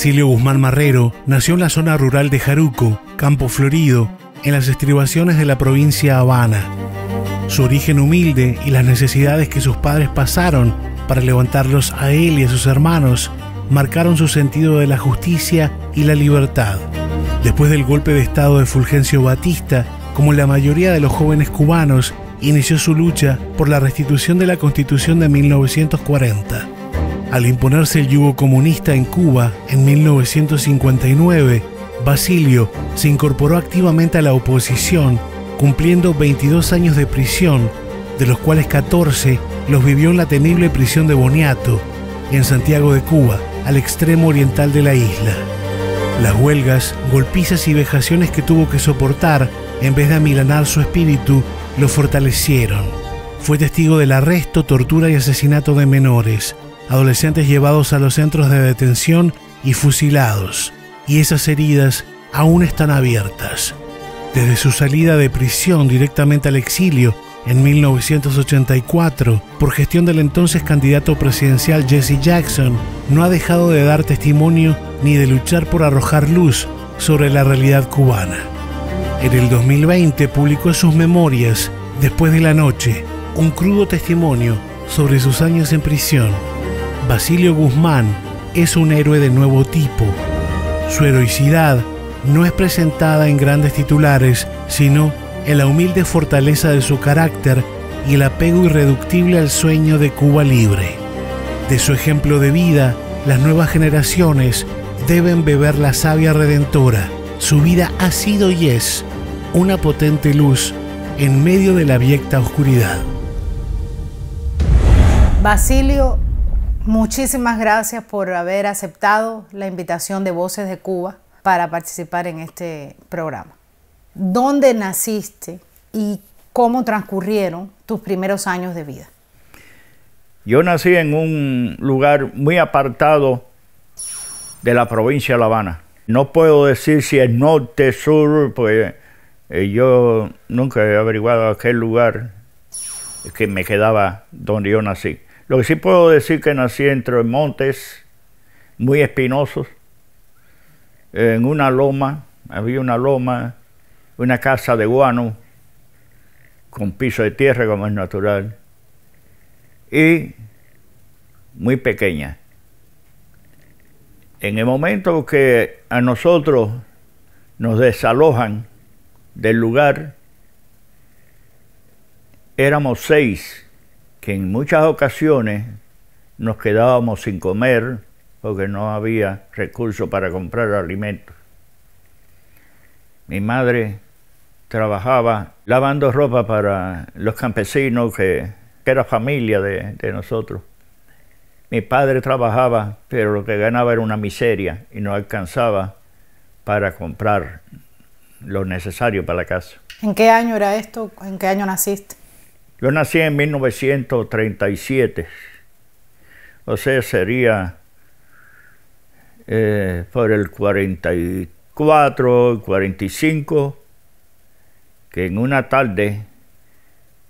Basilio Guzmán Marrero nació en la zona rural de Jaruco, Campo Florido, en las estribaciones de la provincia Habana. Su origen humilde y las necesidades que sus padres pasaron para levantarlos a él y a sus hermanos marcaron su sentido de la justicia y la libertad. Después del golpe de Estado de Fulgencio Batista, como la mayoría de los jóvenes cubanos, inició su lucha por la restitución de la Constitución de 1940. Al imponerse el yugo comunista en Cuba en 1959, Basilio se incorporó activamente a la oposición, cumpliendo 22 años de prisión, de los cuales 14 los vivió en la temible prisión de Boniato, en Santiago de Cuba, al extremo oriental de la isla. Las huelgas, golpizas y vejaciones que tuvo que soportar, en vez de amilanar su espíritu, lo fortalecieron. Fue testigo del arresto, tortura y asesinato de menores, adolescentes llevados a los centros de detención y fusilados, y esas heridas aún están abiertas. Desde su salida de prisión directamente al exilio en 1984, por gestión del entonces candidato presidencial Jesse Jackson, no ha dejado de dar testimonio ni de luchar por arrojar luz sobre la realidad cubana. En el 2020 publicó sus memorias, Después de la Noche, un crudo testimonio sobre sus años en prisión Basilio Guzmán es un héroe de nuevo tipo. Su heroicidad no es presentada en grandes titulares, sino en la humilde fortaleza de su carácter y el apego irreductible al sueño de Cuba libre. De su ejemplo de vida, las nuevas generaciones deben beber la savia redentora. Su vida ha sido y es una potente luz en medio de la abyecta oscuridad. Basilio Muchísimas gracias por haber aceptado la invitación de Voces de Cuba para participar en este programa. ¿Dónde naciste y cómo transcurrieron tus primeros años de vida? Yo nací en un lugar muy apartado de la provincia de La Habana. No puedo decir si es norte, sur, pues eh, yo nunca he averiguado aquel lugar que me quedaba donde yo nací. Lo que sí puedo decir que nací entre montes muy espinosos, en una loma, había una loma, una casa de guano con piso de tierra como es natural y muy pequeña. En el momento que a nosotros nos desalojan del lugar, éramos seis que en muchas ocasiones nos quedábamos sin comer porque no había recursos para comprar alimentos. Mi madre trabajaba lavando ropa para los campesinos, que, era familia de, de nosotros. Mi padre trabajaba, pero lo que ganaba era una miseria y no alcanzaba para comprar lo necesario para la casa. ¿En qué año era esto? ¿En qué año naciste? Yo nací en 1937, o sea, sería eh, por el 44, 45, que en una tarde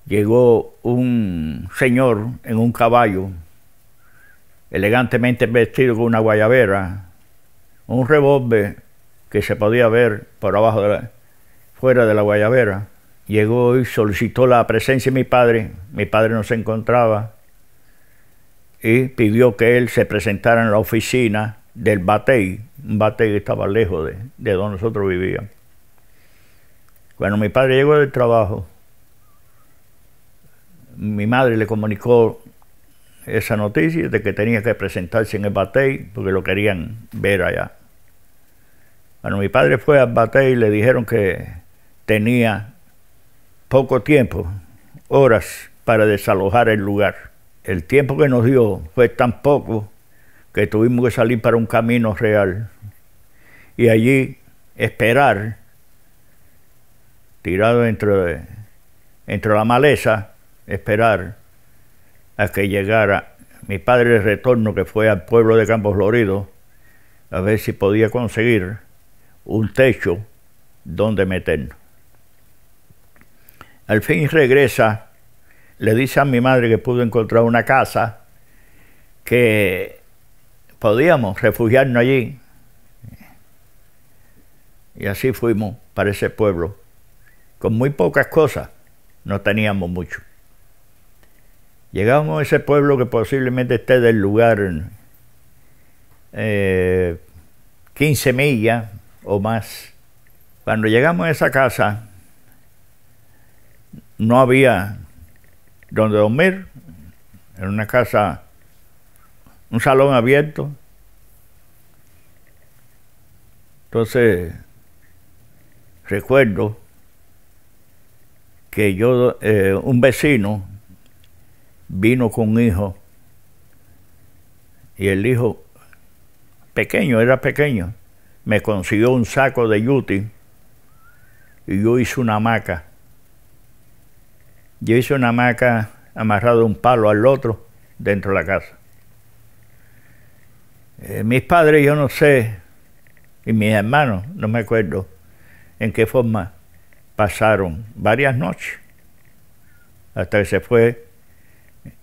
llegó un señor en un caballo, elegantemente vestido con una guayabera, un revólver que se podía ver por abajo de fuera de la guayabera, llegó y solicitó la presencia de mi padre, mi padre no se encontraba, y pidió que él se presentara en la oficina del Batey, un Batey que estaba lejos de, donde nosotros vivíamos. Cuando mi padre llegó del trabajo, mi madre le comunicó esa noticia de que tenía que presentarse en el Batey porque lo querían ver allá. Cuando mi padre fue al Batey le dijeron que tenía poco tiempo, horas, para desalojar el lugar. El tiempo que nos dio fue tan poco que tuvimos que salir para un camino real y allí esperar, tirado entre, entre la maleza, esperar a que llegara mi padre de retorno que fue al pueblo de Campos Florido a ver si podía conseguir un techo donde meternos. Al fin regresa, le dice a mi madre que pudo encontrar una casa, que podíamos refugiarnos allí. Y así fuimos para ese pueblo, con muy pocas cosas, no teníamos mucho. Llegamos a ese pueblo que posiblemente esté del lugar 15 eh, millas o más. Cuando llegamos a esa casa, no había donde dormir, en una casa, un salón abierto. Entonces, recuerdo que yo, eh, un vecino, vino con un hijo y el hijo, pequeño, era pequeño, me consiguió un saco de yuti y yo hice una hamaca yo hice una hamaca amarrada de un palo al otro dentro de la casa. Eh, mis padres, yo no sé, y mis hermanos, no me acuerdo en qué forma pasaron varias noches hasta que se fue.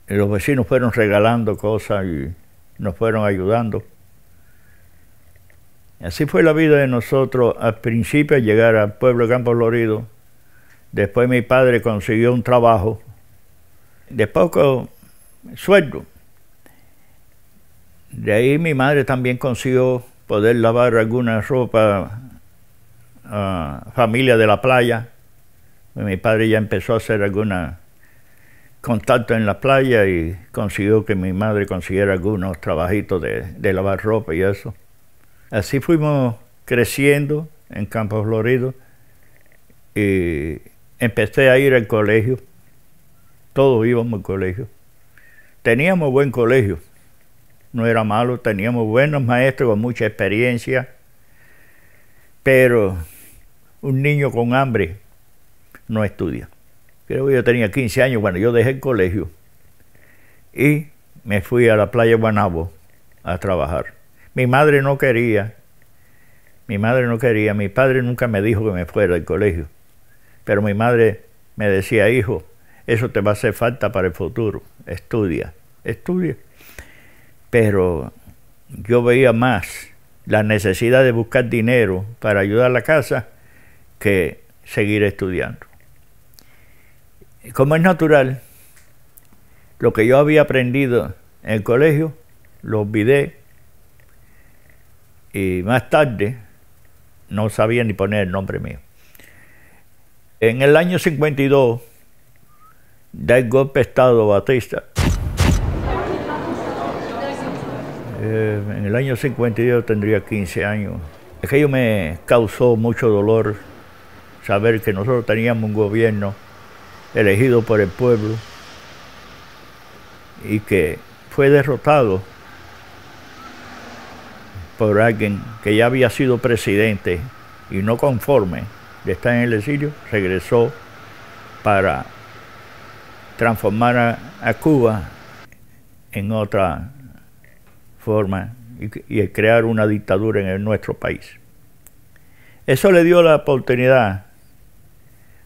Los vecinos fueron regalando cosas y nos fueron ayudando. Así fue la vida de nosotros al principio, llegar al pueblo de Campo Florido, Después mi padre consiguió un trabajo de poco sueldo. De ahí mi madre también consiguió poder lavar alguna ropa a ah, familia de la playa. Mi padre ya empezó a hacer algunos contacto en la playa y consiguió que mi madre consiguiera algunos trabajitos de, lavar ropa y eso. Así fuimos creciendo en Campos Florido y empecé a ir al colegio, todos íbamos al colegio. Teníamos buen colegio, no era malo, teníamos buenos maestros con mucha experiencia, pero un niño con hambre no estudia. Creo que yo tenía 15 años bueno, yo dejé el colegio y me fui a la playa Guanabo a trabajar. Mi madre no quería, mi madre no quería, mi padre nunca me dijo que me fuera del colegio. Pero mi madre me decía, hijo, eso te va a hacer falta para el futuro, estudia, estudia. Pero yo veía más la necesidad de buscar dinero para ayudar a la casa que seguir estudiando. Como es natural, lo que yo había aprendido en el colegio lo olvidé y más tarde no sabía ni poner el nombre mío. En el año 52 da el golpe de Estado Batista. Eh, en el año 52 tendría 15 años. Aquello me causó mucho dolor saber que nosotros teníamos un gobierno elegido por el pueblo y que fue derrotado por alguien que ya había sido presidente y no conforme Está en el exilio, regresó para transformar a, Cuba en otra forma y, crear una dictadura en nuestro país. Eso le dio la oportunidad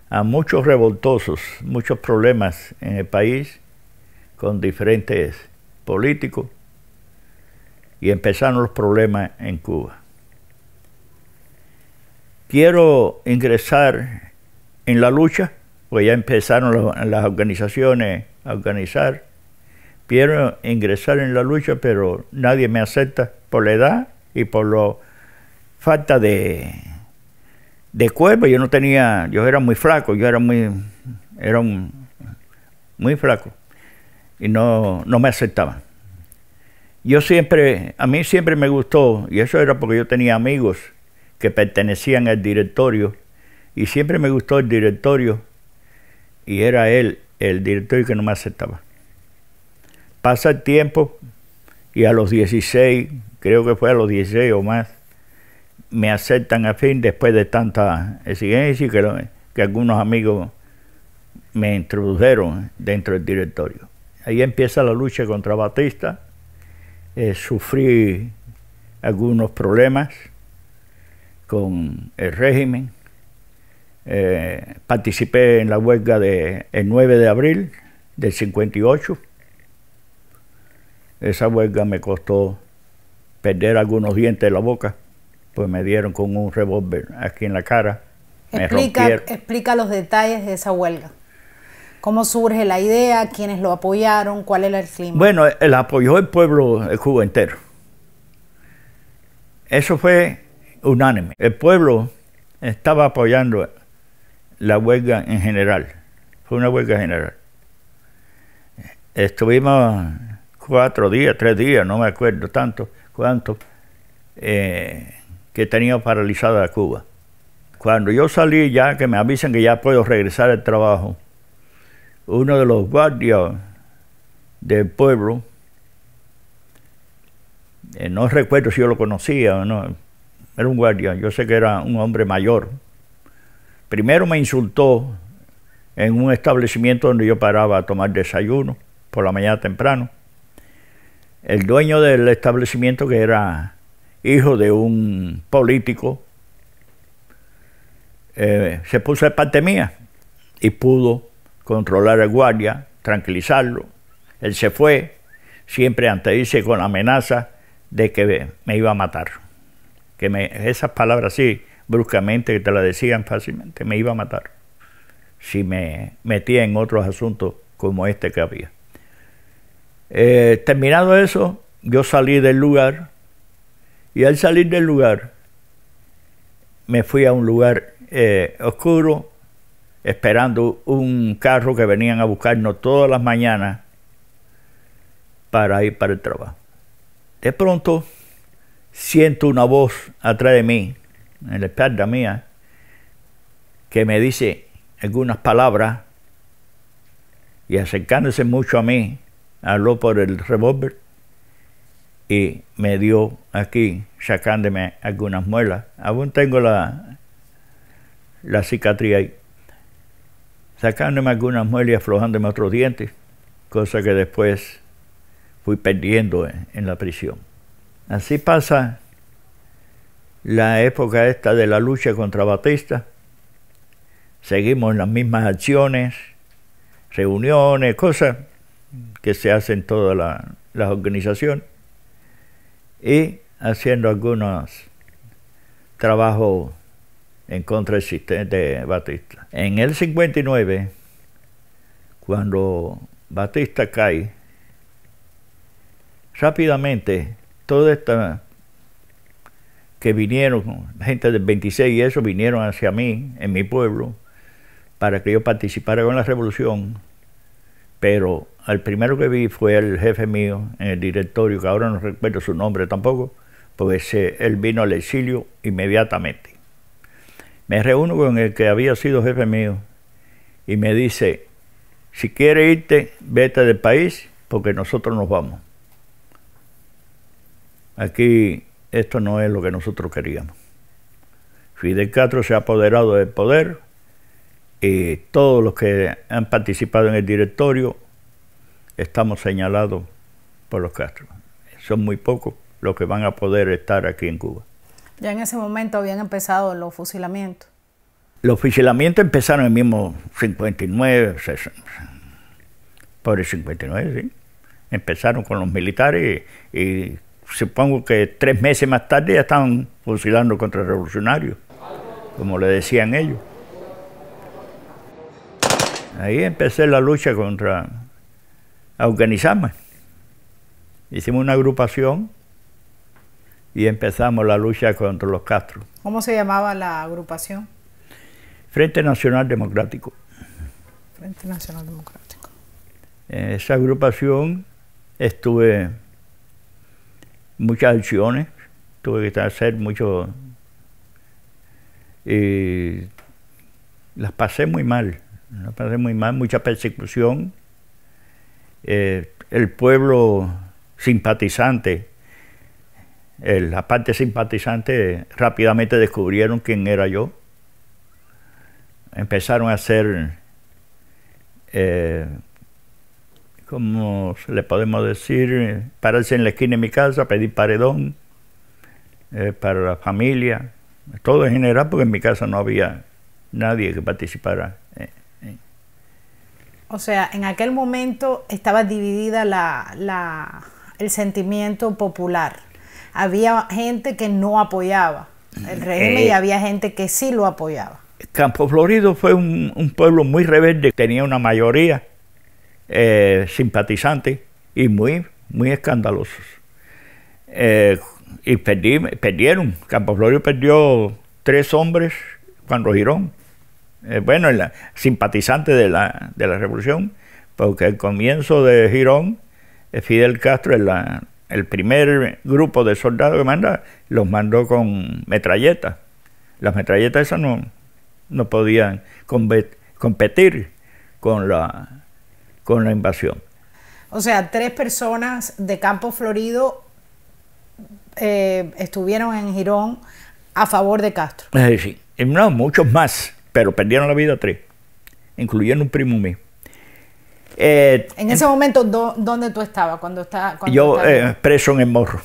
a muchos revoltosos, muchos problemas en el país con diferentes políticos y empezaron los problemas en Cuba quiero ingresar en la lucha, pues ya empezaron las, organizaciones a organizar, quiero ingresar en la lucha, pero nadie me acepta por la edad y por la falta de, de cuerpo. Yo no tenía, yo era muy flaco, yo era muy, era muy flaco y no, no me aceptaban. Yo siempre, a mí siempre me gustó, y eso era porque yo tenía amigos que pertenecían al directorio y siempre me gustó el directorio y era él el directorio que no me aceptaba. Pasa el tiempo y a los 16, creo que fue a los 16 o más, me aceptan a fin después de tanta exigencia que, que algunos amigos me introdujeron dentro del directorio. Ahí empieza la lucha contra Batista. Eh, sufrí algunos problemas con el régimen. Eh, participé en la huelga del 9 de abril del 58. Esa huelga me costó perder algunos dientes de la boca, pues me dieron con un revólver aquí en la cara. Explica, los detalles de esa huelga. ¿Cómo surge la idea? ¿Quiénes lo apoyaron? ¿Cuál era el clima? Bueno, el apoyó el pueblo el Cuba entero. Eso fue unánime. El pueblo estaba apoyando la huelga en general. Fue una huelga general. Estuvimos cuatro días, tres días, no me acuerdo tanto, cuánto, eh, que tenía paralizada Cuba. Cuando yo salí ya, que me avisan que ya puedo regresar al trabajo, uno de los guardias del pueblo, eh, no recuerdo si yo lo conocía o no, era un guardia, yo sé que era un hombre mayor. Primero me insultó en un establecimiento donde yo paraba a tomar desayuno por la mañana temprano. El dueño del establecimiento que era hijo de un político eh, se puso de parte mía y pudo controlar al guardia, tranquilizarlo. Él se fue, siempre dice con la amenaza de que me iba a matar que esas palabras así, bruscamente, que te las decían fácilmente, me iba a matar si me metía en otros asuntos como este que había. Eh, terminado eso, yo salí del lugar y al salir del lugar me fui a un lugar eh, oscuro esperando un carro que venían a buscarnos todas las mañanas para ir para el trabajo. De pronto siento una voz atrás de mí, en la espalda mía, que me dice algunas palabras y acercándose mucho a mí, habló por el revólver y me dio aquí, sacándome algunas muelas. Aún tengo la, la cicatriz ahí. Sacándome algunas muelas y aflojándome otros dientes, cosa que después fui perdiendo en la prisión. Así pasa la época esta de la lucha contra Batista. Seguimos las mismas acciones, reuniones, cosas que se hacen todas la, las organizaciones y haciendo algunos trabajos en contra de Batista. En el 59, cuando Batista cae, rápidamente toda esta que vinieron, gente del 26 y eso, vinieron hacia mí, en mi pueblo, para que yo participara con la revolución, pero al primero que vi fue el jefe mío en el directorio, que ahora no recuerdo su nombre tampoco, porque él vino al exilio inmediatamente. Me reúno con el que había sido jefe mío y me dice, si quieres irte, vete del país porque nosotros nos vamos. Aquí esto no es lo que nosotros queríamos. Fidel Castro se ha apoderado del poder y todos los que han participado en el directorio estamos señalados por los Castro. Son muy pocos los que van a poder estar aquí en Cuba. Ya en ese momento habían empezado los fusilamientos. Los fusilamientos empezaron en el mismo 59, por el 59, sí. Empezaron con los militares y supongo que tres meses más tarde ya estaban fusilando contra revolucionarios, como le decían ellos. Ahí empecé la lucha contra, a Hicimos una agrupación y empezamos la lucha contra los Castro. ¿Cómo se llamaba la agrupación? Frente Nacional Democrático. Frente Nacional Democrático. En esa agrupación estuve muchas acciones, tuve que hacer mucho... y eh, las pasé muy mal, las pasé muy mal, mucha persecución. Eh, el pueblo simpatizante, eh, la parte simpatizante rápidamente descubrieron quién era yo. Empezaron a hacer como le podemos decir, pararse en la esquina de mi casa, pedir paredón eh, para la familia, todo en general, porque en mi casa no había nadie que participara. Eh, eh. O sea, en aquel momento estaba dividida el sentimiento popular. Había gente que no apoyaba el mm, régimen y había gente que sí lo apoyaba. Campo Florido fue un, un pueblo muy rebelde, tenía una mayoría eh, simpatizantes y muy, muy escandalosos. Eh, y perdieron, Campo Florio perdió tres hombres, cuando Girón. Eh, bueno, simpatizantes simpatizante de la, revolución, porque al comienzo de Girón, Fidel Castro, el, el primer grupo de soldados que manda, los mandó con metralletas. Las metralletas esas no, no podían competir con la con la invasión. O sea, tres personas de Campo Florido eh, estuvieron en Girón a favor de Castro. sí, eh, no, muchos más, pero perdieron la vida tres, incluyendo un primo mío. Eh, en ese momento, ¿dónde tú estabas? Cuando está, yo preso en el morro.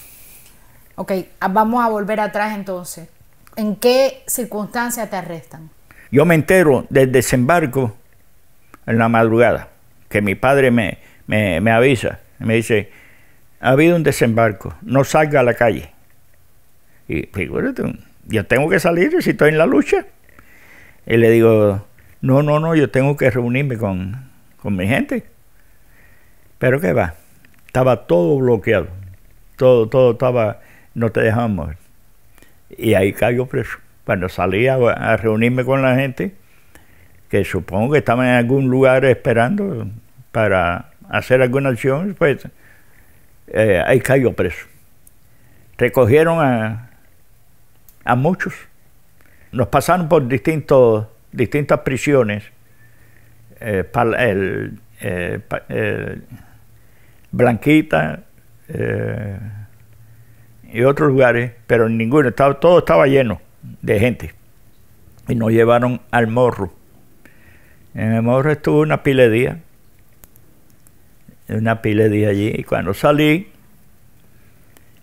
Ok, ah, vamos a volver atrás entonces. ¿En qué circunstancias te arrestan? Yo me entero del desembarco en la madrugada que mi padre me, me, me avisa, me dice, ha habido un desembarco, no salga a la calle. Y figúrate, yo tengo que salir si estoy en la lucha. Y le digo, no, no, no, yo tengo que reunirme con, con mi gente. Pero qué va, estaba todo bloqueado, todo, todo estaba, no te dejamos Y ahí caigo preso. Cuando salí a reunirme con la gente, que supongo que estaban en algún lugar esperando para hacer alguna acción, pues eh, ahí cayó preso. Recogieron a, muchos, nos pasaron por distintos, distintas prisiones. Eh, eh, Blanquita y otros lugares, pero en ninguno, todo estaba lleno de gente. Y nos llevaron al morro en el morro estuve una piledía, de una piledía de allí, y cuando salí,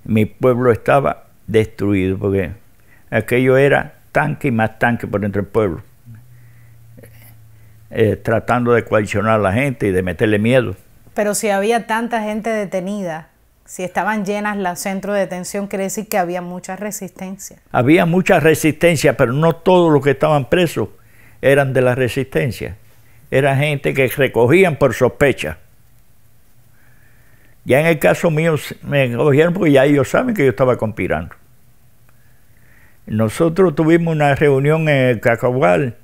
mi pueblo estaba destruido, porque aquello era tanque y más tanque por dentro el pueblo, eh, tratando de coaccionar a la gente y de meterle miedo. Pero si había tanta gente detenida, si estaban llenas los centros de detención, quiere decir que había mucha resistencia. Había mucha resistencia, pero no todos los que estaban presos eran de la resistencia era gente que recogían por sospecha. Ya en el caso mío me recogieron porque ya ellos saben que yo estaba conspirando. Nosotros tuvimos una reunión en el Cacahual,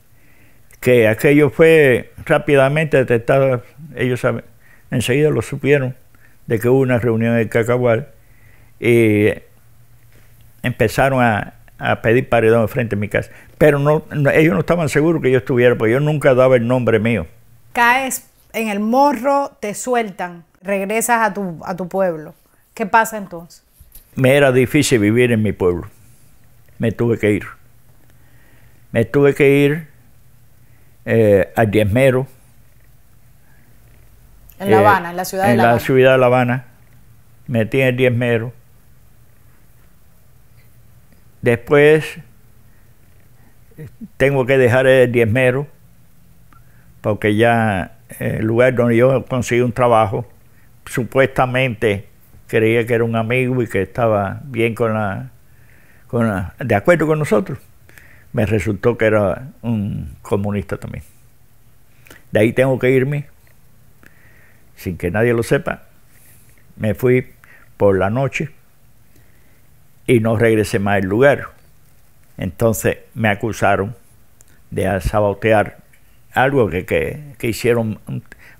que aquello fue rápidamente detectado, ellos enseguida lo supieron de que hubo una reunión en el Cacahual y empezaron a, pedir paredón frente a mi casa. Pero no, ellos no estaban seguros que yo estuviera, porque yo nunca daba el nombre mío. Caes en el morro, te sueltan, regresas a tu, pueblo. ¿Qué pasa entonces? Me era difícil vivir en mi pueblo. Me tuve que ir. Me tuve que ir a eh, al Diezmero. En La eh, Habana, en la ciudad de La Habana. En la ciudad de La Habana. Metí en el Diezmero. Después tengo que dejar el diezmero porque ya eh, el lugar donde yo conseguí un trabajo, supuestamente creía que era un amigo y que estaba bien con la, con la, de acuerdo con nosotros. Me resultó que era un comunista también. De ahí tengo que irme, sin que nadie lo sepa. Me fui por la noche y no regresé más al lugar. Entonces me acusaron de sabotear algo que, hicieron,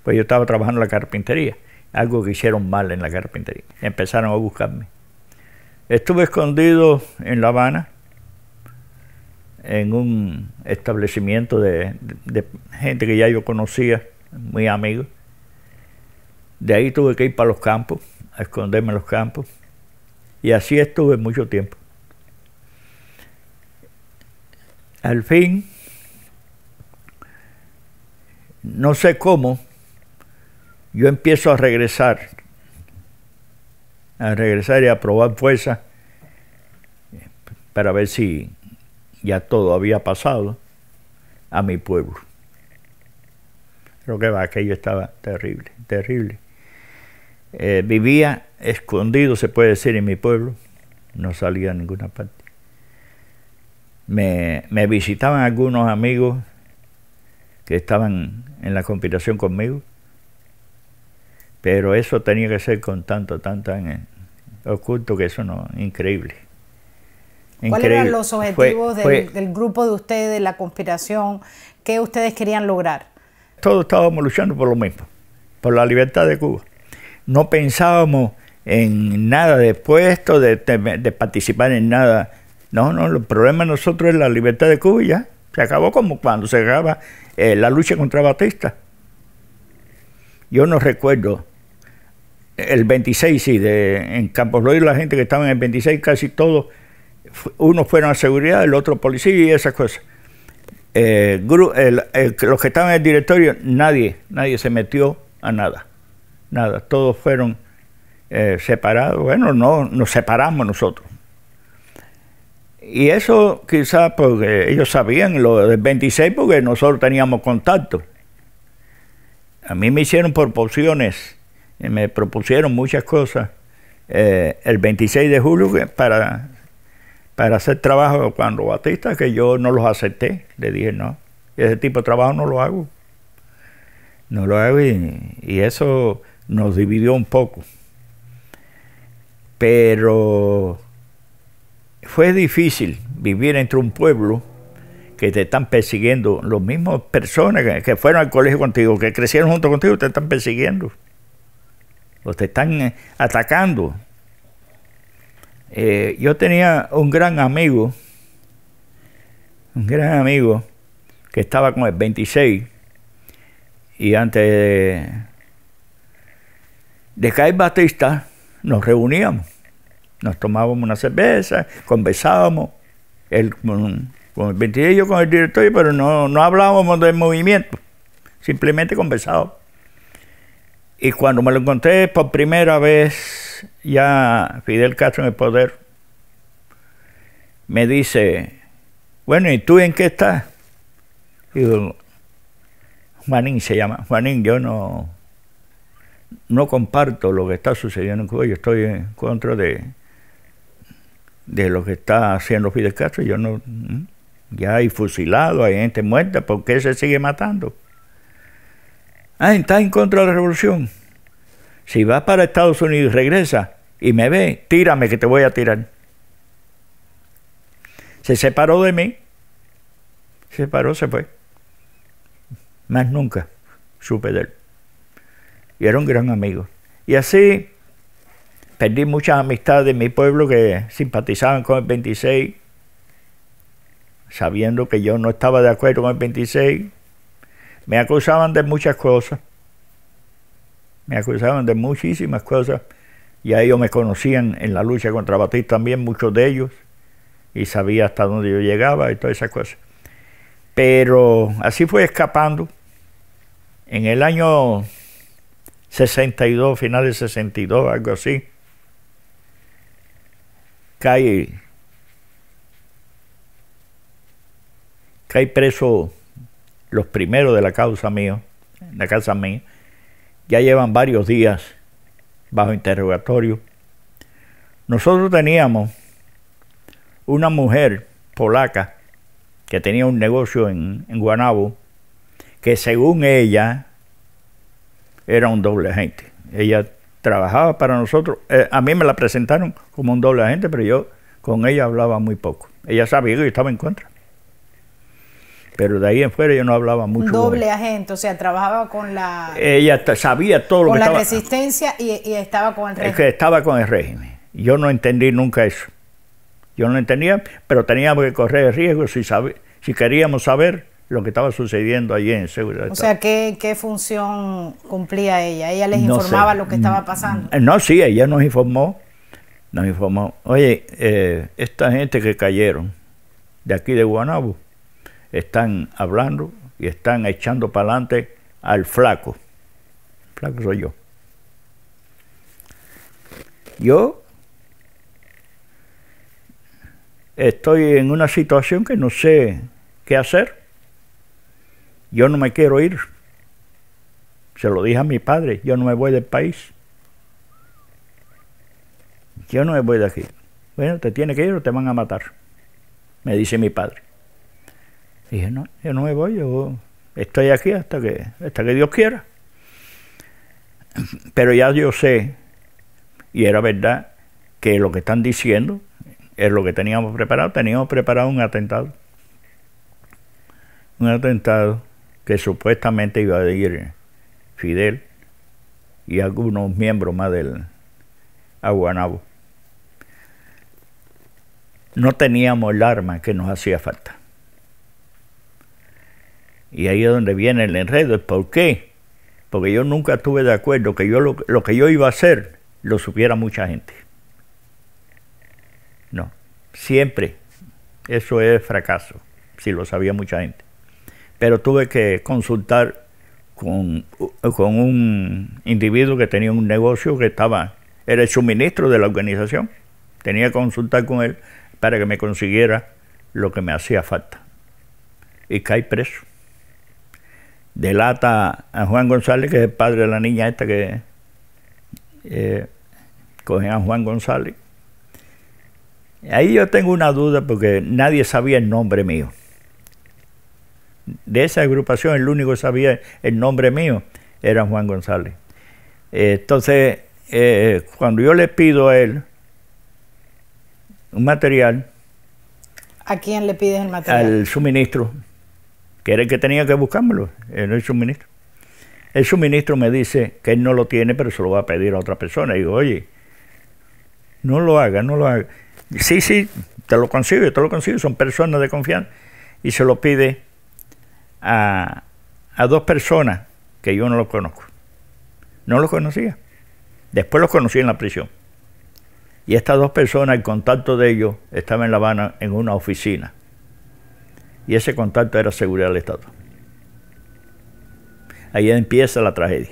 pues yo estaba trabajando en la carpintería, algo que hicieron mal en la carpintería. Empezaron a buscarme. Estuve escondido en La Habana, en un establecimiento de, gente que ya yo conocía, muy amigo. De ahí tuve que ir para los campos, a esconderme en los campos. Y así estuve mucho tiempo. Al fin, no sé cómo, yo empiezo a regresar, a regresar y a probar fuerza para ver si ya todo había pasado a mi pueblo. Creo que aquello estaba terrible, terrible. Eh, vivía escondido, se puede decir, en mi pueblo, no salía a ninguna parte. Me, visitaban algunos amigos que estaban en la conspiración conmigo, pero eso tenía que ser con tanto, tanta oculto que eso no, increíble. ¿Cuáles eran los objetivos del, grupo de ustedes, de la conspiración? ¿Qué ustedes querían lograr? Todos estábamos luchando por lo mismo, por la libertad de Cuba. No pensábamos en nada de de participar en nada no, no, el problema de nosotros es la libertad de Cuba y ya. Se acabó como cuando se acaba eh, la lucha contra Batista. Yo no recuerdo el 26, sí, de, en Campos Loy la gente que estaba en el 26, casi todos, unos fueron a seguridad, el otro policía y esas cosas. Eh, los que estaban en el directorio, nadie, nadie se metió a nada, nada, todos fueron eh, separados, bueno, no, nos separamos nosotros. Y eso quizás porque ellos sabían lo del 26 porque nosotros teníamos contacto. A mí me hicieron proporciones, me propusieron muchas cosas eh, el 26 de julio para, para hacer trabajo cuando Batista, que yo no los acepté. Le dije, no, ese tipo de trabajo no lo hago. No lo hago y eso nos dividió un poco. Pero fue difícil vivir entre un pueblo que te están persiguiendo, los mismos personas que, fueron al colegio contigo, que crecieron junto contigo, te están persiguiendo, los te están eh, atacando. Eh, yo tenía un gran amigo, un gran amigo que estaba con el 26 y antes de, de caer Batista nos reuníamos nos tomábamos una cerveza, conversábamos, él con, el yo con el director, pero no, no hablábamos del movimiento, simplemente conversábamos. Y cuando me lo encontré por primera vez, ya Fidel Castro en el poder, me dice, bueno, ¿y tú en qué estás? Y digo, Juanín se llama, Juanín, yo no, no comparto lo que está sucediendo en Cuba, yo estoy en contra de, de lo que está haciendo Fidel Castro. Yo no, mm, ya hay fusilado hay gente muerta, ¿por qué se sigue matando? Ah, está en contra de la revolución. Si vas para Estados Unidos y regresa y me ve, tírame que te voy a tirar. Se separó de mí, se separó, se fue. Más nunca supe de él. Y era un gran amigo. Y así Perdí muchas amistades de mi pueblo que simpatizaban con el 26, sabiendo que yo no estaba de acuerdo con el 26. Me acusaban de muchas cosas. Me acusaban de muchísimas cosas. y ellos me conocían en la lucha contra Batista también, muchos de ellos, y sabía hasta dónde yo llegaba y todas esas cosas. Pero así fue escapando. En el año 62, finales 62, algo así, cae, hay preso los primeros de la causa mío, la casa mía, ya llevan varios días bajo interrogatorio. Nosotros teníamos una mujer polaca que tenía un negocio en, en Guanabo, que según ella era un doble agente. Ella trabajaba para nosotros. Eh, a mí me la presentaron como un doble agente, pero yo con ella hablaba muy poco. Ella sabía que yo estaba en contra. Pero de ahí en fuera yo no hablaba mucho. Doble agente, o sea, trabajaba con la... Ella sabía todo lo que Con la resistencia y, estaba con el régimen. que estaba con el régimen. Yo no entendí nunca eso. Yo no entendía, pero teníamos que correr el riesgo si, si queríamos saber lo que estaba sucediendo allí en Seguridad. O sea, ¿qué, función cumplía ella? ¿Ella les informaba lo que estaba mm, pasando? No, sí, ella nos informó, nos informó, oye, eh, esta gente que cayeron de aquí de Guanabo están hablando y están echando para adelante al flaco. El flaco soy yo. Yo estoy en una situación que no sé qué hacer yo no me quiero ir. Se lo dije a mi padre, yo no me voy del país. Yo no me voy de aquí. Bueno, te tiene que ir o te van a matar, me dice mi padre. Dije, no, yo no me voy, yo estoy aquí hasta que, hasta que Dios quiera. Pero ya yo sé, y era verdad, que lo que están diciendo es lo que teníamos preparado. Teníamos preparado un atentado. Un atentado que supuestamente iba a ir Fidel y algunos miembros más del Aguanabo. No teníamos el arma que nos hacía falta. Y ahí es donde viene el enredo. ¿Por qué? Porque yo nunca estuve de acuerdo que yo lo, lo que yo iba a hacer lo supiera mucha gente. No, siempre eso es fracaso, si lo sabía mucha gente pero tuve que consultar con, un individuo que tenía un negocio que estaba, era el suministro de la organización. Tenía que consultar con él para que me consiguiera lo que me hacía falta. Y cae preso. Delata a Juan González, que es el padre de la niña esta que eh, a Juan González. Ahí yo tengo una duda porque nadie sabía el nombre mío de esa agrupación, el único que sabía el nombre mío era Juan González. Eh, entonces, eh, cuando yo le pido a él un material, ¿A quién le pides el material? Al suministro, que era el que tenía que buscármelo, el suministro. El suministro me dice que él no lo tiene, pero se lo va a pedir a otra persona. Y digo, oye, no lo haga, no lo haga. Sí, sí, te lo consigo, te lo consigo, son personas de confianza. Y se lo pide a, a dos personas que yo no los conozco. No los conocía. Después los conocí en la prisión. Y estas dos personas, el contacto de ellos, estaba en La Habana en una oficina. Y ese contacto era seguridad del Estado. Ahí empieza la tragedia.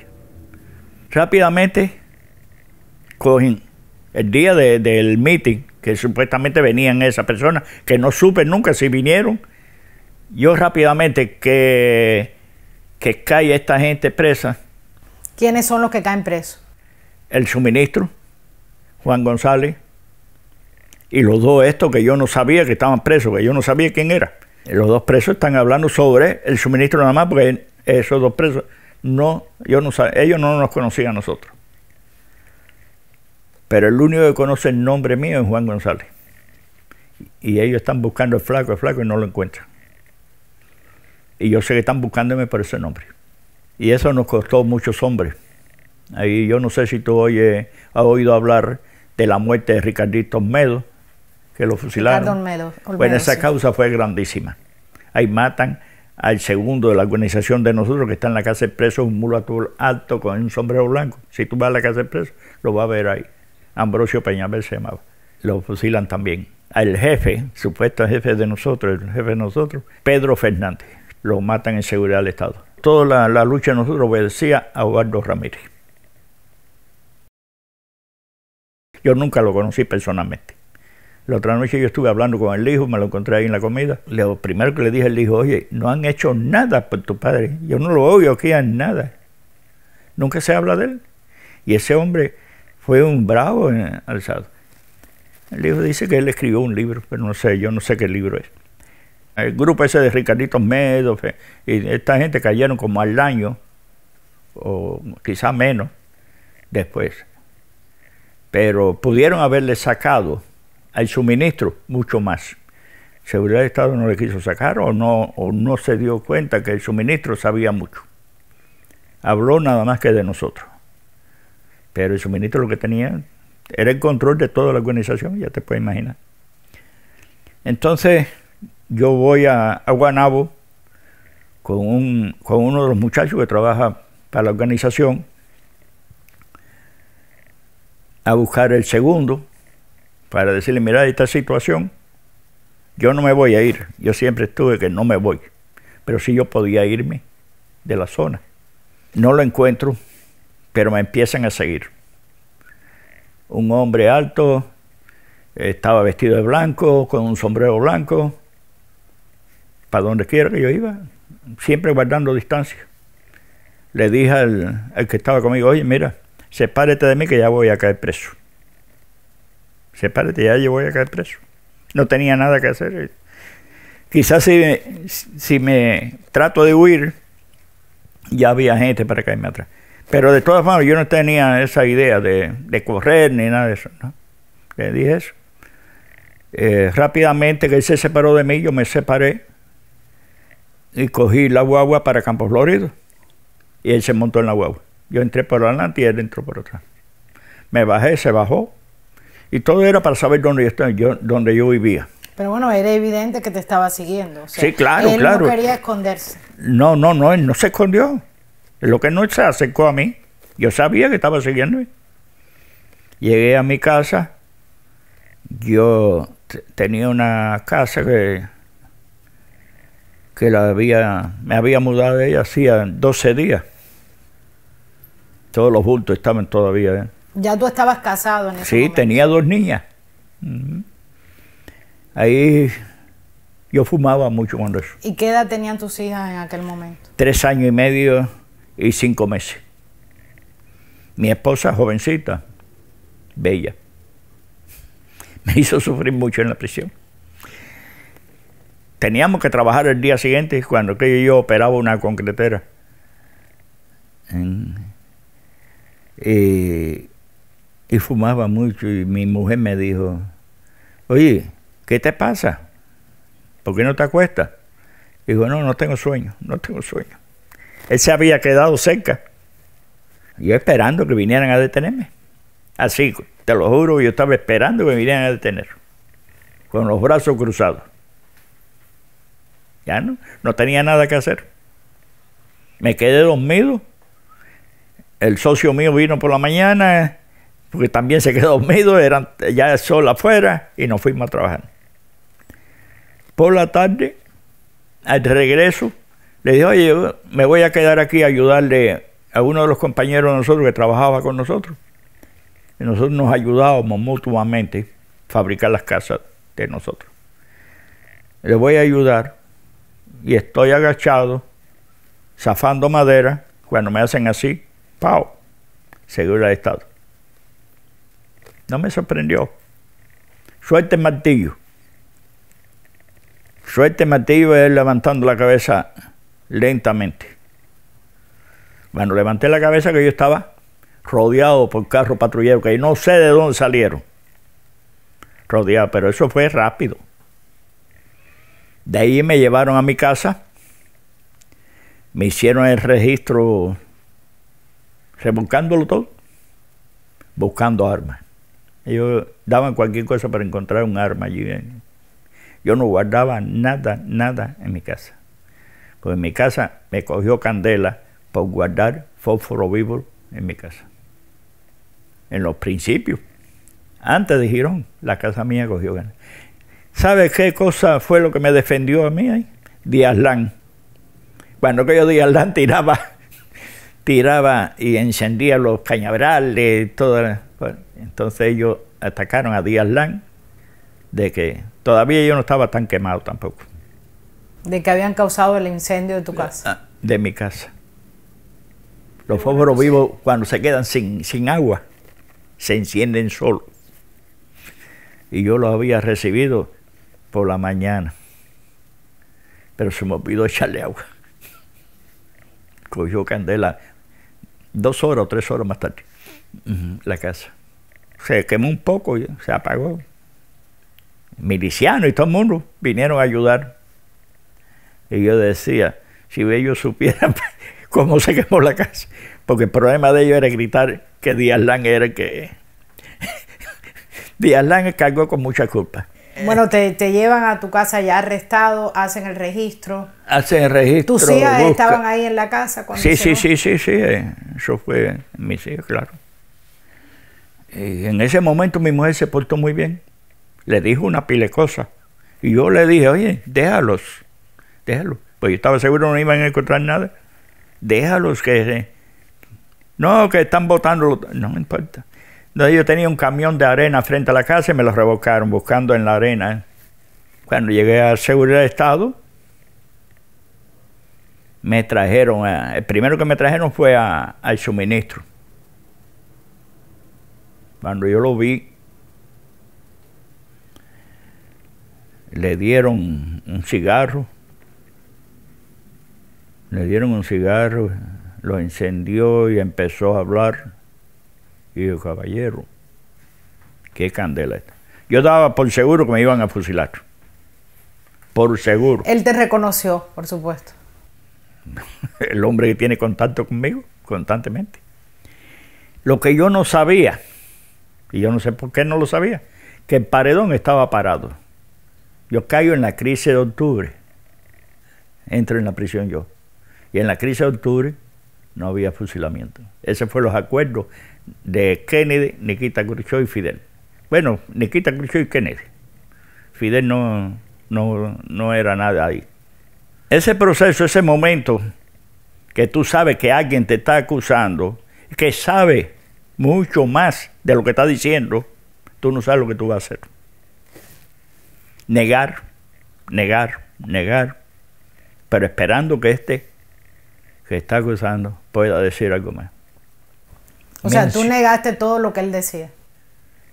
Rápidamente cogen el día del meeting, que supuestamente venían esas personas, que no supe nunca si vinieron yo rápidamente que, que cae esta gente presa. ¿Quiénes son los que caen presos? El suministro, Juan González, y los dos estos que yo no sabía que estaban presos, que yo no sabía quién era. Los dos presos están hablando sobre el suministro nada más, porque esos dos presos, no, yo no ellos no nos conocían a nosotros. Pero el único que conoce el nombre mío es Juan González. Y ellos están buscando el flaco, el flaco, y no lo encuentran. Y yo sé que están buscándome por ese nombre. Y eso nos costó muchos hombres. Ahí yo no sé si tú oye, has oído hablar de la muerte de Ricardito medo que lo fusilaron. Medo, bueno, esa causa fue grandísima. Ahí matan al segundo de la organización de nosotros que está en la casa de presos, un mulato alto con un sombrero blanco. Si tú vas a la casa de presos, lo vas a ver ahí. Ambrosio Peñabel se llamaba. Lo fusilan también. Al jefe, supuesto jefe de nosotros, el jefe de nosotros, Pedro Fernández lo matan en seguridad del Estado. Toda la, lucha nosotros obedecía a Eduardo Ramírez. Yo nunca lo conocí personalmente. La otra noche yo estuve hablando con el hijo, me lo encontré ahí en la comida. Lo primero que le dije al hijo, oye, no han hecho nada por tu padre. Yo no lo oigo que en nada. Nunca se habla de él. Y ese hombre fue un bravo en eh, alzado. El hijo dice que él escribió un libro, pero no sé, yo no sé qué libro es. El grupo ese de Ricardito Medo y esta gente cayeron como al daño... o quizá menos, después. Pero pudieron haberle sacado al suministro mucho más. Seguridad de Estado no le quiso sacar o no, o no se dio cuenta que el suministro sabía mucho. Habló nada más que de nosotros. Pero el suministro lo que tenía era el control de toda la organización, ya te puedes imaginar. Entonces, yo voy a, Guanabo con, uno de los muchachos que trabaja para la organización a buscar el segundo para decirle, mira, esta situación, yo no me voy a ir, yo siempre estuve que no me voy, pero si yo podía irme de la zona. No lo encuentro, pero me empiezan a seguir. Un hombre alto, estaba vestido de blanco, con un sombrero blanco, para donde quiera que yo iba, siempre guardando distancia. Le dije al, que estaba conmigo, oye, mira, sepárate de mí que ya voy a caer preso. Sepárate, ya yo voy a caer preso. No tenía nada que hacer. Quizás si me, trato de huir, ya había gente para caerme atrás. Pero de todas formas, yo no tenía esa idea de, correr ni nada de eso. Le dije eso. Eh, rápidamente que él se separó de mí, yo me separé y cogí la guagua para Campo Florido. Y él se montó en la guagua. Yo entré por adelante y él entró por atrás. Me bajé, se bajó. Y todo era para saber dónde yo, yo, yo vivía. Pero bueno, era evidente que te estaba siguiendo. sí, claro, él No quería esconderse. No, no, no, él no se escondió. Lo que no se acercó a mí. Yo sabía que estaba siguiendo. Llegué a mi casa. Yo tenía una casa que que la había, me había mudado de ella hacía 12 días. Todos los bultos estaban todavía. ¿eh? Ya tú estabas casado en ese Sí, tenía dos niñas. Ahí yo fumaba mucho cuando eso. ¿Y qué edad tenían tus hijas en aquel momento? Tres años y medio y cinco meses. Mi esposa, jovencita, bella, me hizo sufrir mucho en la prisión. Teníamos que trabajar el día siguiente cuando que yo operaba una concretera. Y, fumaba mucho y mi mujer me dijo, oye, ¿qué te pasa? ¿Por qué no te acuestas? Dijo, no, no tengo sueño, no tengo sueño. Él se había quedado cerca. Yo esperando que vinieran a detenerme. Así, te lo juro, yo estaba esperando que vinieran a detenerme. Con los brazos cruzados no, tenía nada que hacer. Me quedé dormido. El socio mío vino por la mañana, porque también se quedó dormido, eran ya sol afuera y nos fuimos a trabajar. Por la tarde, al regreso, le dije, oye, me voy a quedar aquí a ayudarle a uno de los compañeros de nosotros que trabajaba con nosotros. Y nosotros nos ayudábamos mutuamente a fabricar las casas de nosotros. Le voy a ayudar y estoy agachado, zafando madera, cuando me hacen así, ¡pau! seguro de Estado. No me sorprendió. Suerte el martillo. Suerte el martillo es levantando la cabeza lentamente. Bueno, levanté la cabeza que yo estaba rodeado por carros patrulleros que no sé de dónde salieron. Rodeado, pero eso fue rápido. De ahí me llevaron a mi casa, me hicieron el registro rebuscándolo todo, buscando armas. Ellos daban cualquier cosa para encontrar un arma allí. Yo no guardaba nada, nada en mi casa. Pues en mi casa me cogió candela por guardar fósforo vivo en mi casa. En los principios, antes de Girón, la casa mía cogió candela. ¿sabes qué cosa fue lo que me defendió a mí ahí? díaz Cuando aquello díaz Lán tiraba, tiraba y encendía los cañaverales, todo. entonces ellos atacaron a díaz Lán de que todavía yo no estaba tan quemado tampoco. De que habían causado el incendio de tu ah, casa. De mi casa. Los fósforos vivos cuando se quedan sin, sin agua, se encienden solos. Y yo los había recibido la mañana. Pero se me olvidó echarle agua. Cogió candela dos horas o tres horas más tarde la casa. Se quemó un poco, se apagó. Milicianos y todo el mundo vinieron a ayudar. Y yo decía, si ellos supieran cómo se quemó la casa, porque el problema de ellos era gritar que Díaz Lán era que... Díaz Lán cargó con mucha culpa. Eh, bueno, te, llevan a tu casa ya arrestado, hacen el registro. Hacen el registro. ¿Tus hijas estaban ahí en la casa cuando Sí, sí, sí, sí, sí, eh, eso fue mi hijas, claro. Y en ese momento mi mujer se portó muy bien. Le dijo una pile Y yo le dije, oye, déjalos, déjalos. Pues yo estaba seguro no iban a encontrar nada. Déjalos que... Eh, no, que están votando. No me importa yo tenía un camión de arena frente a la casa y me lo revocaron buscando en la arena. Cuando llegué a Seguridad de Estado, me trajeron, el primero que me trajeron fue al suministro. Cuando yo lo vi, le dieron un cigarro, le dieron un cigarro, lo encendió y empezó a hablar y caballero, qué candela esta. Yo daba por seguro que me iban a fusilar. Por seguro. Él te reconoció, por supuesto. El hombre que tiene contacto conmigo constantemente. Lo que yo no sabía, y yo no sé por qué no lo sabía, que el paredón estaba parado. Yo caigo en la crisis de octubre. Entro en la prisión yo. Y en la crisis de octubre no había fusilamiento. ese fue los acuerdos de Kennedy, Nikita Khrushchev y Fidel. Bueno, Nikita Khrushchev y Kennedy. Fidel no, no, no era nada ahí. Ese proceso, ese momento que tú sabes que alguien te está acusando, que sabe mucho más de lo que está diciendo, tú no sabes lo que tú vas a hacer. Negar, negar, negar, pero esperando que este que está acusando pueda decir algo más. O sea, tú negaste todo lo que él decía.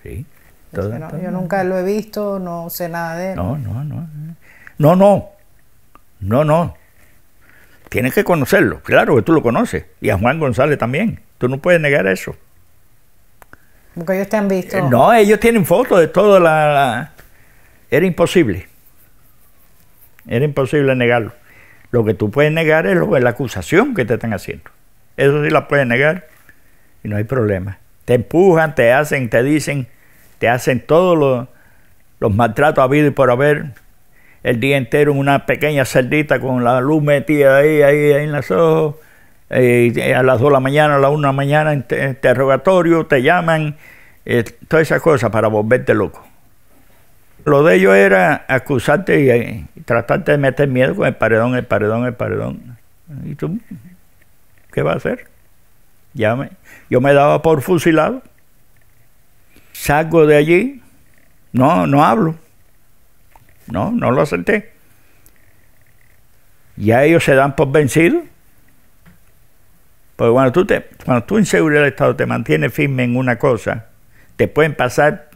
Sí. yo, nunca lo he visto, no sé nada de él. No, no, no. No, no. No, no. Tienes que conocerlo. Claro que tú lo conoces. Y a Juan González también. Tú no puedes negar eso. Porque ellos te han visto. Eh, no, ellos tienen fotos de todo. la, Era imposible. Era imposible negarlo. Lo que tú puedes negar es lo, la acusación que te están haciendo. Eso sí la puedes negar y no hay problema. Te empujan, te hacen, te dicen, te hacen todos los maltratos habidos y por haber. El día entero en una pequeña cerdita con la luz metida ahí, ahí, ahí en los ojos. Eh, a las dos de la mañana, a las una de la mañana, interrogatorio, te llaman, eh, todas esas cosas para volverte loco. Lo de ellos era acusarte eh, y, tratarte de meter miedo con el paredón, el paredón, el paredón. ¿Y tú qué vas a hacer? me, yo me daba por fusilado. Salgo de allí, no, no hablo. No, no lo acepté. Ya ellos se dan por vencidos. Porque cuando tú, te, cuando tú en seguridad del Estado te mantienes firme en una cosa, te pueden pasar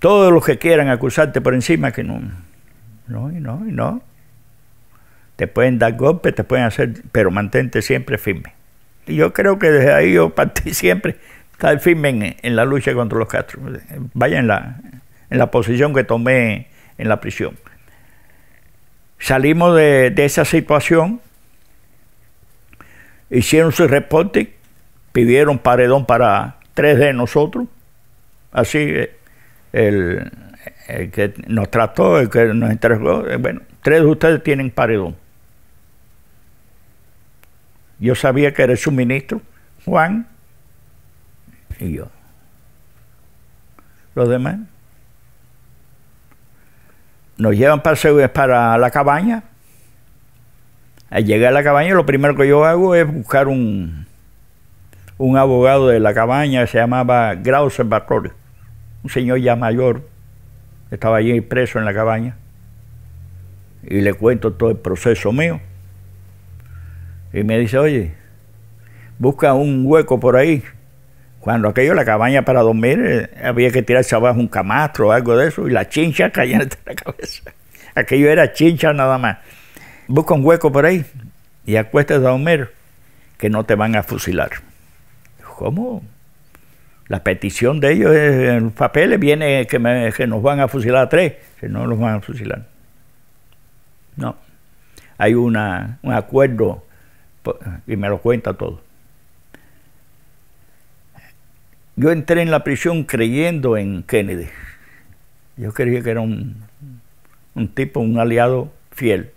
todos los que quieran acusarte por encima que no. No, no, no te pueden dar golpes, te pueden hacer, pero mantente siempre firme. Y yo creo que desde ahí yo partí siempre, estar firme en, la lucha contra los Castro. Vaya en la, en la posición que tomé en la prisión. Salimos de, esa situación, hicieron su reporte, pidieron paredón para tres de nosotros, así eh, el, el que nos trató, el que nos entregó, eh, bueno, tres de ustedes tienen paredón. Yo sabía que era su ministro, Juan y yo. Los demás nos llevan para, la cabaña. Al llegar a la cabaña, lo primero que yo hago es buscar un, un abogado de la cabaña, se llamaba Grausen barroes un señor ya mayor, estaba allí preso en la cabaña, y le cuento todo el proceso mío y me dice, oye, busca un hueco por ahí. Cuando aquello, la cabaña para dormir, eh, había que tirarse abajo un camastro o algo de eso, y la chincha caía en la cabeza. Aquello era chincha nada más. Busca un hueco por ahí y acuéstate a dormir, que no te van a fusilar. ¿Cómo? La petición de ellos en papeles viene que, nos van a fusilar a tres, si no nos van a fusilar. No. Hay una, un acuerdo y me lo cuenta todo. Yo entré en la prisión creyendo en Kennedy. Yo creía que era un, tipo, un aliado fiel.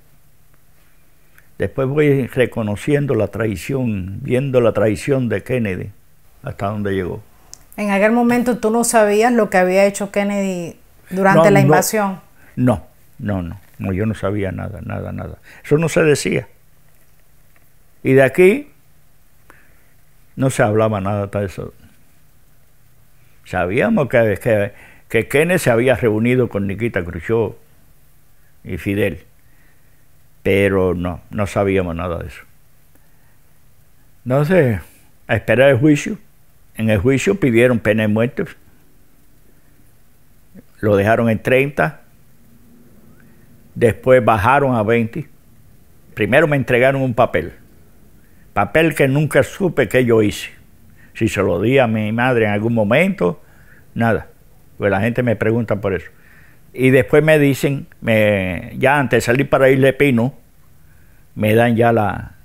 Después voy reconociendo la traición, viendo la traición de Kennedy hasta donde llegó. En aquel momento tú no sabías lo que había hecho Kennedy durante la invasión. No, no, no, no, yo no sabía nada, nada, nada. Eso no se decía. Y de aquí no se hablaba nada de eso. Sabíamos que, que, se había reunido con Nikita Khrushchev y Fidel, pero no, no sabíamos nada de eso. Entonces, a esperar el juicio. En el juicio pidieron pena de muerte. Lo dejaron en 30. Después bajaron a 20. Primero me entregaron un papel papel que nunca supe que yo hice. Si se lo di a mi madre en algún momento, nada. Pues la gente me pregunta por eso. Y después me dicen, ya antes de salir para Isle Pino, me dan ya la,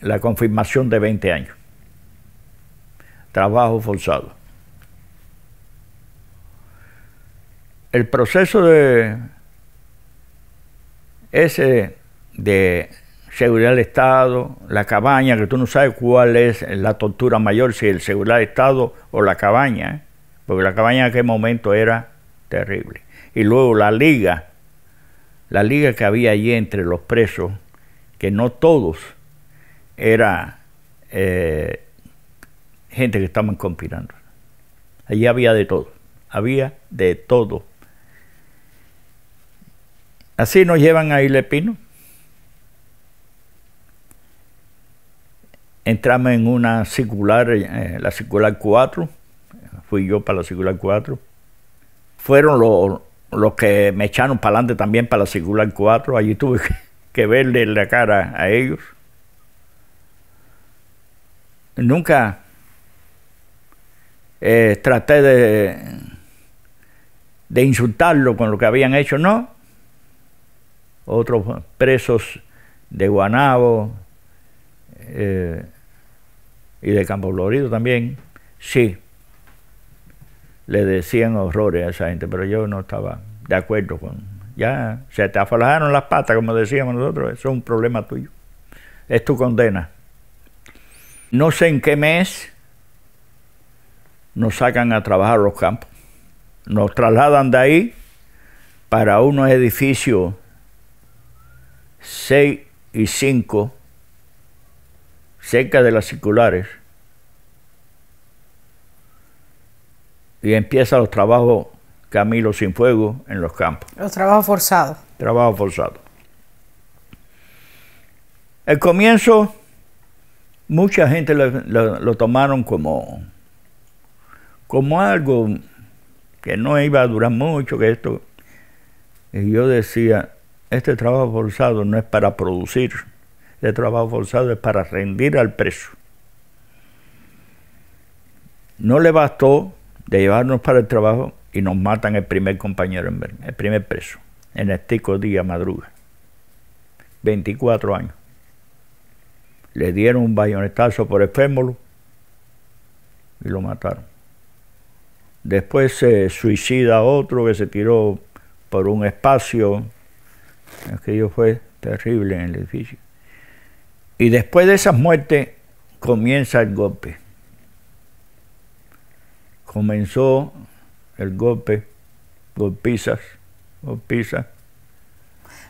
la confirmación de 20 años. Trabajo forzado. El proceso de ese de seguridad del Estado, la cabaña, que tú no sabes cuál es la tortura mayor, si el seguridad del Estado o la cabaña, ¿eh? porque la cabaña en aquel momento era terrible. Y luego la liga, la liga que había allí entre los presos, que no todos era eh, gente que estaban conspirando. Allí había de todo, había de todo. Así nos llevan a Ilepino. entramos en una circular, eh, la circular 4, fui yo para la circular 4. Fueron los, que me echaron para adelante también para la circular 4, allí tuve que, que verle la cara a ellos. Nunca eh, traté de, de insultarlo con lo que habían hecho, no. Otros presos de Guanabo, eh, y de Campo Florido también, sí, le decían horrores a esa gente, pero yo no estaba de acuerdo con... Ya se te aflojaron las patas, como decíamos nosotros, eso es un problema tuyo, es tu condena. No sé en qué mes nos sacan a trabajar los campos, nos trasladan de ahí para unos edificios 6 y 5 cerca de las circulares, y empieza los trabajos Camilo Sin Fuego en los campos. Los trabajos forzados. Trabajo forzado. El comienzo, mucha gente lo, tomaron como, como algo que no iba a durar mucho, que esto. Y yo decía, este trabajo forzado no es para producir, de trabajo forzado es para rendir al preso. No le bastó de llevarnos para el trabajo y nos matan el primer compañero en verme, el primer preso, en tico Día Madruga. 24 años. Le dieron un bayonetazo por el fémolo y lo mataron. Después se suicida otro que se tiró por un espacio. Aquello fue terrible en el edificio. Y después de esas muertes comienza el golpe. Comenzó el golpe, golpizas, golpizas.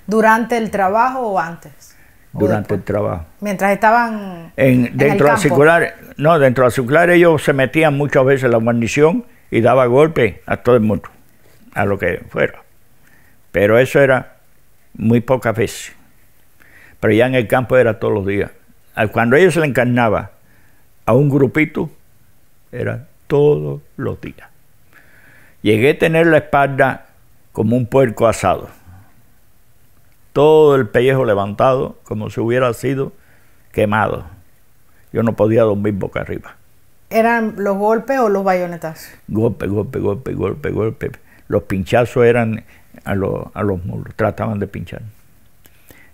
¿Durante el trabajo o antes? Durante el trabajo. Mientras estaban en, dentro del circular, no, dentro del circular ellos se metían muchas veces la guarnición y daba golpe a todo el mundo, a lo que fuera. Pero eso era muy pocas veces pero ya en el campo era todos los días. Cuando ellos se le encarnaba a un grupito, era todos los días. Llegué a tener la espalda como un puerco asado, todo el pellejo levantado, como si hubiera sido quemado. Yo no podía dormir boca arriba. ¿Eran los golpes o los bayonetas? Golpe, golpe, golpe, golpe, golpe. Los pinchazos eran a, los, a los muros, trataban de pinchar.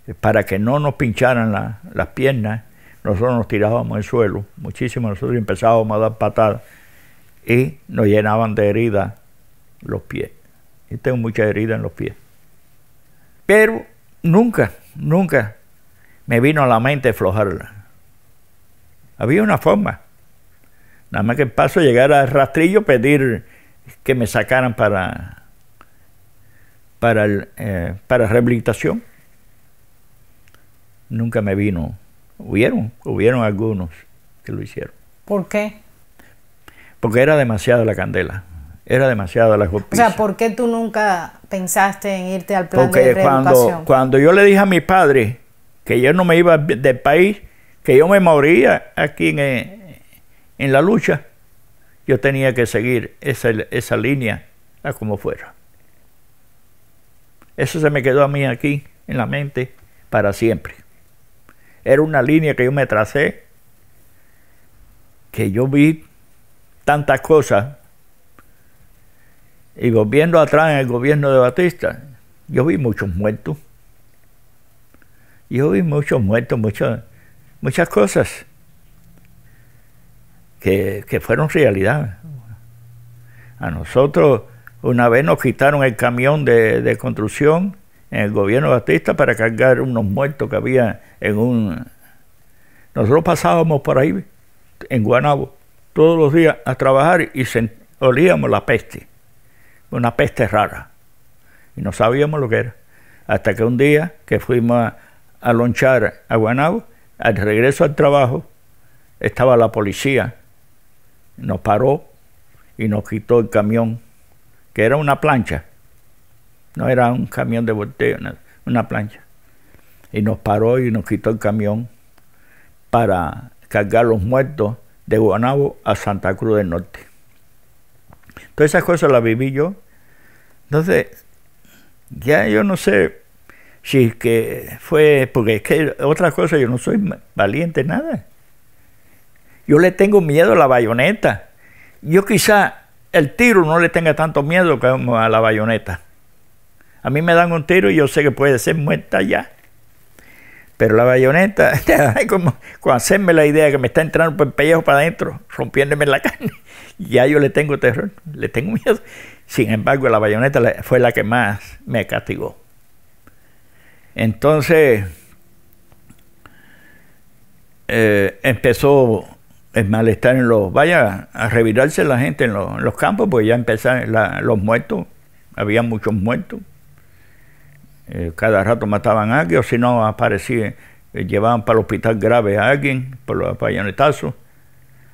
Eh, para que no nos pincharan las piernas, nosotros nos tirábamos al suelo, muchísimo nosotros empezábamos a dar patadas y nos llenaban de heridas los pies. ...y tengo muchas heridas en los pies. Pero nunca, nunca me vino a la mente aflojarla. Había una forma. Nada más que el paso llegar al rastrillo, pedir que me sacaran para, para eh, rehabilitación nunca me vino. Hubieron, hubieron algunos que lo hicieron. ¿Por qué? Porque era demasiada la candela, era demasiada la justicia. O sea, ¿por qué tú nunca pensaste en irte al plan Porque Cuando, cuando yo le dije a mi padre que yo no me iba del país, que yo me moría aquí en, eh, en la lucha, yo tenía que seguir esa, esa línea a como fuera. Eso se me quedó a mí aquí en la mente para siempre. Era una línea que yo me tracé, que yo vi tantas cosas. Y volviendo atrás en el gobierno de Batista, yo vi muchos muertos. Yo vi muchos muertos, muchas, muchas cosas que, fueron realidad. A nosotros una vez nos quitaron el camión de, de construcción en el gobierno Batista para cargar unos muertos que había en un... Nosotros pasábamos por ahí, en Guanabo, todos los días a trabajar y olíamos la peste, una peste rara. Y no sabíamos lo que era. Hasta que un día que fuimos a, lonchar a Guanabo, al regreso al trabajo, estaba la policía, nos paró y nos quitó el camión, que era una plancha no era un camión de volteo, una, plancha. Y nos paró y nos quitó el camión para cargar los muertos de Guanabo a Santa Cruz del Norte. Todas esas cosas las viví yo. Entonces, ya yo no sé si que fue, porque es que otra cosa, yo no soy valiente nada. Yo le tengo miedo a la bayoneta. Yo quizá el tiro no le tenga tanto miedo como a la bayoneta. A mí me dan un tiro y yo sé que puede ser muerta ya. Pero la bayoneta, como, con hacerme la idea que me está entrando por el pellejo para adentro, rompiéndome la carne, ya yo le tengo terror, le tengo miedo. Sin embargo, la bayoneta fue la que más me castigó. Entonces, eh, empezó el malestar en los... Vaya a revirarse la gente en los, campos, porque ya empezaron los muertos, había muchos muertos. Eh, cada rato mataban a alguien, o si no aparecía, eh, llevaban para el hospital grave a alguien, por los payonetazos.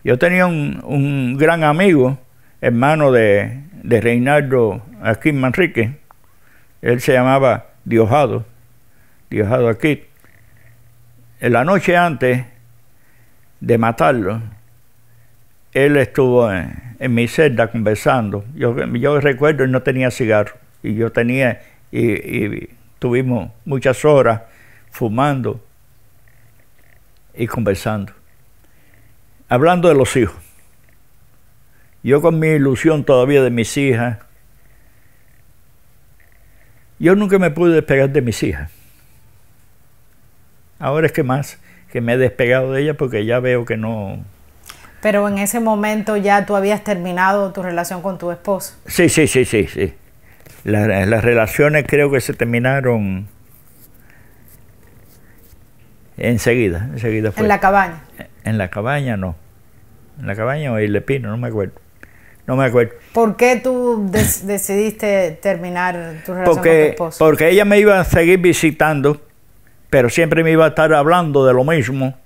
Yo tenía un, gran amigo, hermano de, de Reinaldo Aquín Manrique, él se llamaba Diosado, Diosado aquí... En la noche antes de matarlo, él estuvo en, mi celda conversando. Yo, yo recuerdo, él no tenía cigarro y yo tenía y Tuvimos muchas horas fumando y conversando. Hablando de los hijos. Yo con mi ilusión todavía de mis hijas. Yo nunca me pude despegar de mis hijas. Ahora es que más, que me he despegado de ellas porque ya veo que no... Pero en ese momento ya tú habías terminado tu relación con tu esposo. Sí, sí, sí, sí, sí las relaciones creo que se terminaron enseguida, ¿En la cabaña? En la cabaña no. En la cabaña o el Lepino, no me acuerdo. No me acuerdo. ¿Por qué tú decidiste terminar tu relación porque, con tu esposo? Porque ella me iba a seguir visitando, pero siempre me iba a estar hablando de lo mismo.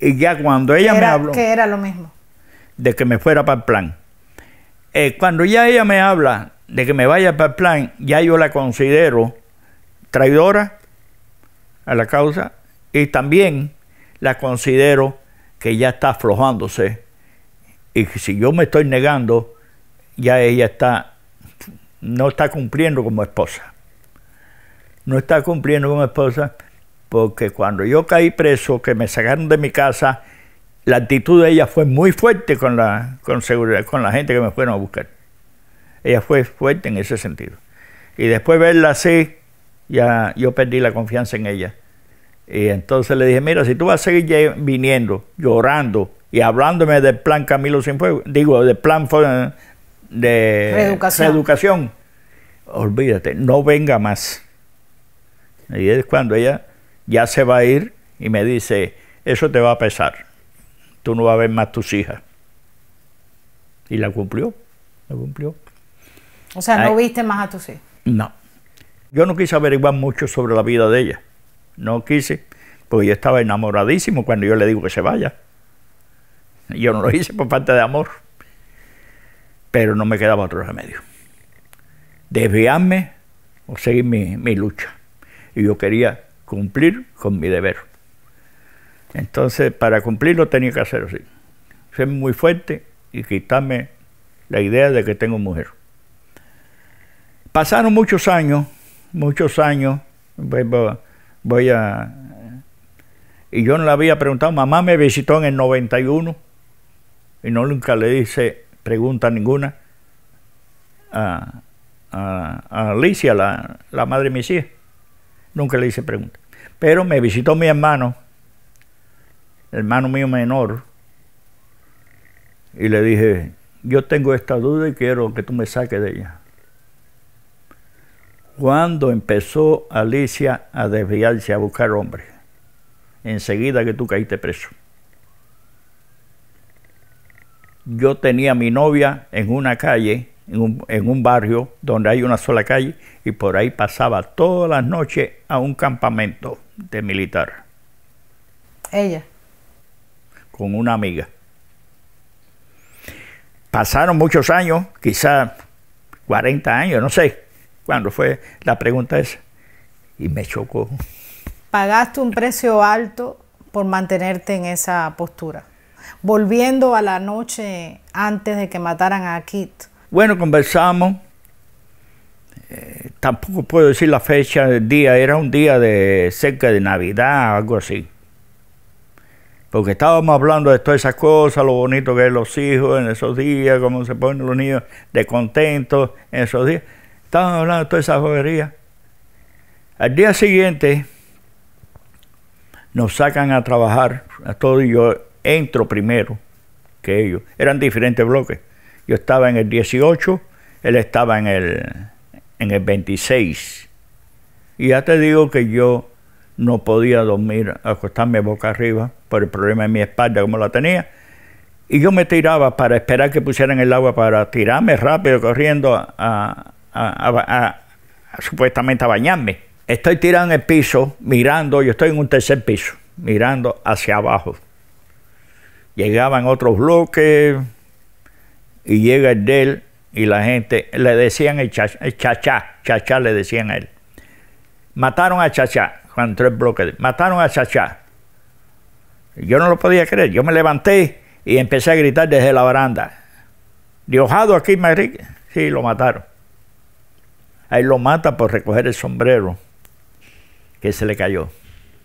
Y ya cuando ella me habló... ¿Qué era lo mismo? De que me fuera para el plan. Eh, cuando ya ella me habla de que me vaya para el plan, ya yo la considero traidora a la causa y también la considero que ya está aflojándose y que si yo me estoy negando, ya ella está, no está cumpliendo como esposa. No está cumpliendo como esposa porque cuando yo caí preso, que me sacaron de mi casa, la actitud de ella fue muy fuerte con la, seguridad, con la gente que me fueron a buscar. Ella fue fuerte en ese sentido. Y después verla así, ya yo perdí la confianza en ella. Y entonces le dije, mira, si tú vas a seguir viniendo, llorando y hablándome del plan Camilo Sin Fuego, digo, del plan de educación olvídate, no venga más. Y es cuando ella ya se va a ir y me dice, eso te va a pesar, tú no vas a ver más tus hijas. Y la cumplió, la cumplió. O sea, no viste más a tu No. Yo no quise averiguar mucho sobre la vida de ella. No quise, porque yo estaba enamoradísimo cuando yo le digo que se vaya. Yo no lo hice por falta de amor. Pero no me quedaba otro remedio. Desviarme o seguir mi, mi lucha. Y yo quería cumplir con mi deber. Entonces, para cumplirlo tenía que hacer así. Ser muy fuerte y quitarme la idea de que tengo mujer. Pasaron muchos años, muchos años, voy, a... Y yo no le había preguntado, mamá me visitó en el 91 y no nunca le hice pregunta ninguna a, Alicia, la, madre de mis Nunca le hice pregunta. Pero me visitó mi hermano, hermano mío menor, y le dije, yo tengo esta duda y quiero que tú me saques de ella cuando empezó Alicia a desviarse a buscar hombres. Enseguida que tú caíste preso. Yo tenía a mi novia en una calle, en un, en un barrio donde hay una sola calle, y por ahí pasaba todas las noches a un campamento de militar. Ella. Con una amiga. Pasaron muchos años, quizás 40 años, no sé, cuando fue la pregunta esa. Y me chocó. Pagaste un precio alto por mantenerte en esa postura. Volviendo a la noche antes de que mataran a Kit. Bueno, conversamos. Eh, tampoco puedo decir la fecha del día. Era un día de cerca de Navidad, algo así. Porque estábamos hablando de todas esas cosas, lo bonito que es los hijos en esos días, cómo se ponen los niños de contentos en esos días. Estaban hablando de toda esa jodería. Al día siguiente nos sacan a trabajar, a todos y yo entro primero que ellos. Eran diferentes bloques. Yo estaba en el 18, él estaba en el, en el 26. Y ya te digo que yo no podía dormir, acostarme boca arriba por el problema de mi espalda como la tenía. Y yo me tiraba para esperar que pusieran el agua para tirarme rápido corriendo a, a, supuestamente a bañarme. Estoy tirado en el piso, mirando, yo estoy en un tercer piso, mirando hacia abajo. Llegaban otros bloques y llega el de él y la gente le decían el chachá, chachá, le decían a él. Mataron a chachá, cuando entró el bloque, mataron a chachá. Yo no lo podía creer, yo me levanté y empecé a gritar desde la baranda. diosado aquí, Madrid, sí, lo mataron. Ahí lo mata por recoger el sombrero que se le cayó.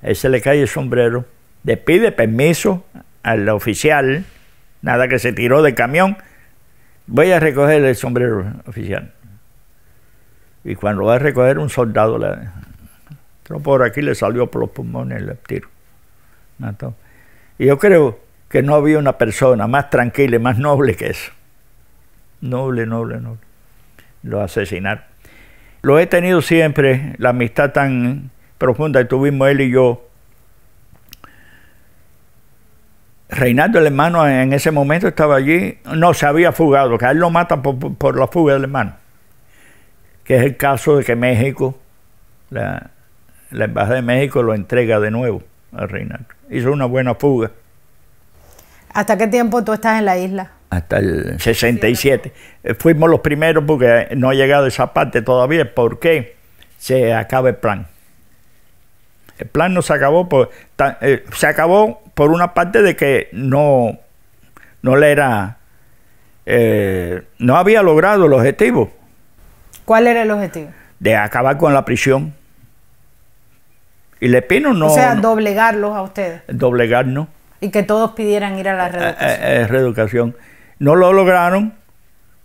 Ese se le cae el sombrero, le pide permiso al oficial, nada que se tiró del camión, voy a recoger el sombrero oficial. Y cuando va a recoger un soldado, la, por aquí le salió por los pulmones el tiro. Y yo creo que no había una persona más tranquila y más noble que eso. Noble, noble, noble. Lo asesinaron. Lo he tenido siempre, la amistad tan profunda que tuvimos él y yo. Reinaldo, el hermano, en ese momento estaba allí, no, se había fugado, que a él lo matan por, la fuga del hermano, que es el caso de que México, la, la Embajada de México lo entrega de nuevo a Reinaldo. Hizo una buena fuga. ¿Hasta qué tiempo tú estás en la isla? hasta el 67. Fuimos los primeros porque no ha llegado esa parte todavía, ¿por qué se acaba el plan. El plan no se acabó, por, eh, se acabó por una parte de que no, no le era, eh, no había logrado el objetivo. ¿Cuál era el objetivo? De acabar con la prisión. Y Lepino no. O sea, doblegarlos a ustedes. Doblegarnos. Y que todos pidieran ir a la eh, reeducación. reeducación. No lo lograron,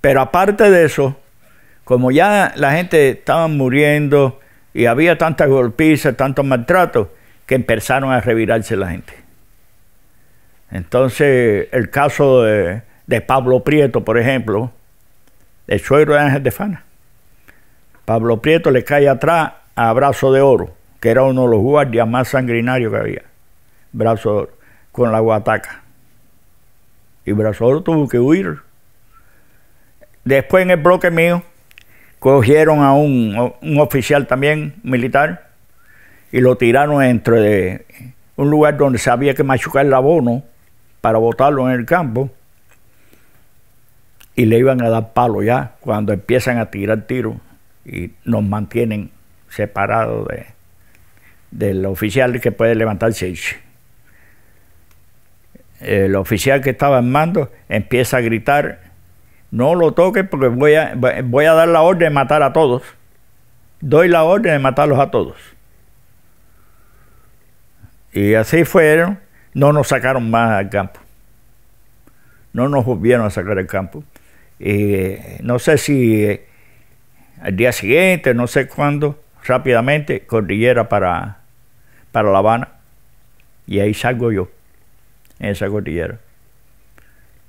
pero aparte de eso, como ya la gente estaba muriendo y había tantas golpizas, tantos maltratos, que empezaron a revirarse la gente. Entonces, el caso de, Pablo Prieto, por ejemplo, el suegro de Ángel de Fana. Pablo Prieto le cae atrás a Brazo de Oro, que era uno de los guardias más sangrinarios que había. Brazo con la guataca. Y Brasoro tuvo que huir. Después en el bloque mío cogieron a un, oficial también militar y lo tiraron entre de un lugar donde sabía que machucar el abono para botarlo en el campo y le iban a dar palo ya cuando empiezan a tirar tiros y nos mantienen separados de, del oficial que puede levantarse el oficial que estaba en mando empieza a gritar, no lo toques porque voy a, voy a dar la orden de matar a todos. Doy la orden de matarlos a todos. Y así fueron, no nos sacaron más al campo. No nos volvieron a sacar al campo. no sé si eh, al día siguiente, no sé cuándo, rápidamente, Cordillera para, para La Habana. Y ahí salgo yo en esa cordillera.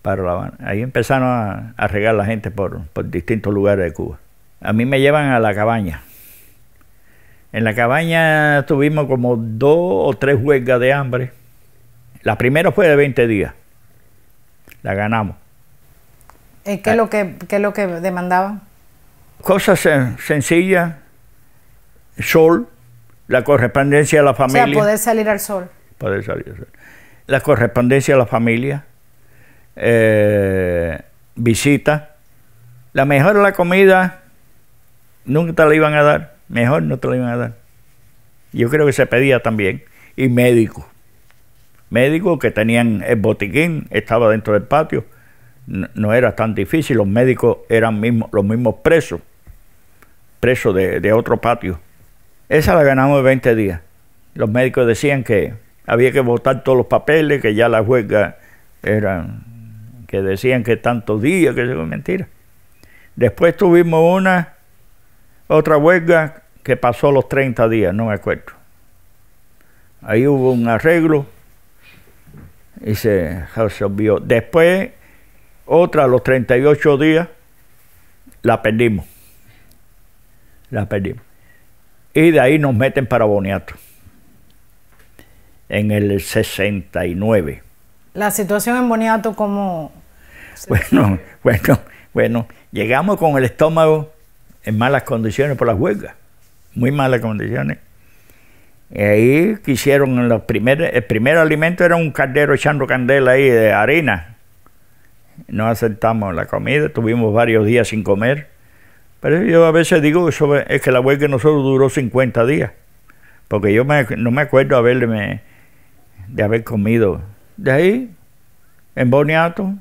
Para La Ahí empezaron a, regar la gente por, distintos lugares de Cuba. A mí me llevan a la cabaña. En la cabaña tuvimos como dos o tres huelgas de hambre. La primera fue de 20 días. La ganamos. ¿Y eh, ah. qué es lo que, lo que demandaban? Cosas sencillas, sol, la correspondencia de la familia. O sea, poder salir al sol. Poder salir al sol la correspondencia a la familia, eh, visita. La mejor la comida nunca te la iban a dar, mejor no te la iban a dar. Yo creo que se pedía también. Y médicos. Médicos que tenían el botiquín, estaba dentro del patio. No, era tan difícil, los médicos eran mismo, los mismos presos, presos de, de otro patio. Esa la ganamos en 20 días. Los médicos decían que había que votar todos los papeles, que ya la huelga eran, que decían que tantos días, que eso es mentira. Después tuvimos una, otra huelga que pasó los 30 días, no me acuerdo. Ahí hubo un arreglo y se resolvió. Después, otra los 38 días, la perdimos. La perdimos. Y de ahí nos meten para Boniato en el 69. ¿La situación en Boniato cómo? Bueno, bueno, bueno, llegamos con el estómago en malas condiciones por las huelgas, muy malas condiciones. Y ahí quisieron, los primeros, el primer alimento era un caldero echando candela ahí de harina. No aceptamos la comida, tuvimos varios días sin comer. Pero yo a veces digo eso es que la huelga nosotros duró 50 días, porque yo no me acuerdo haberme de haber comido. De ahí, en Boniato,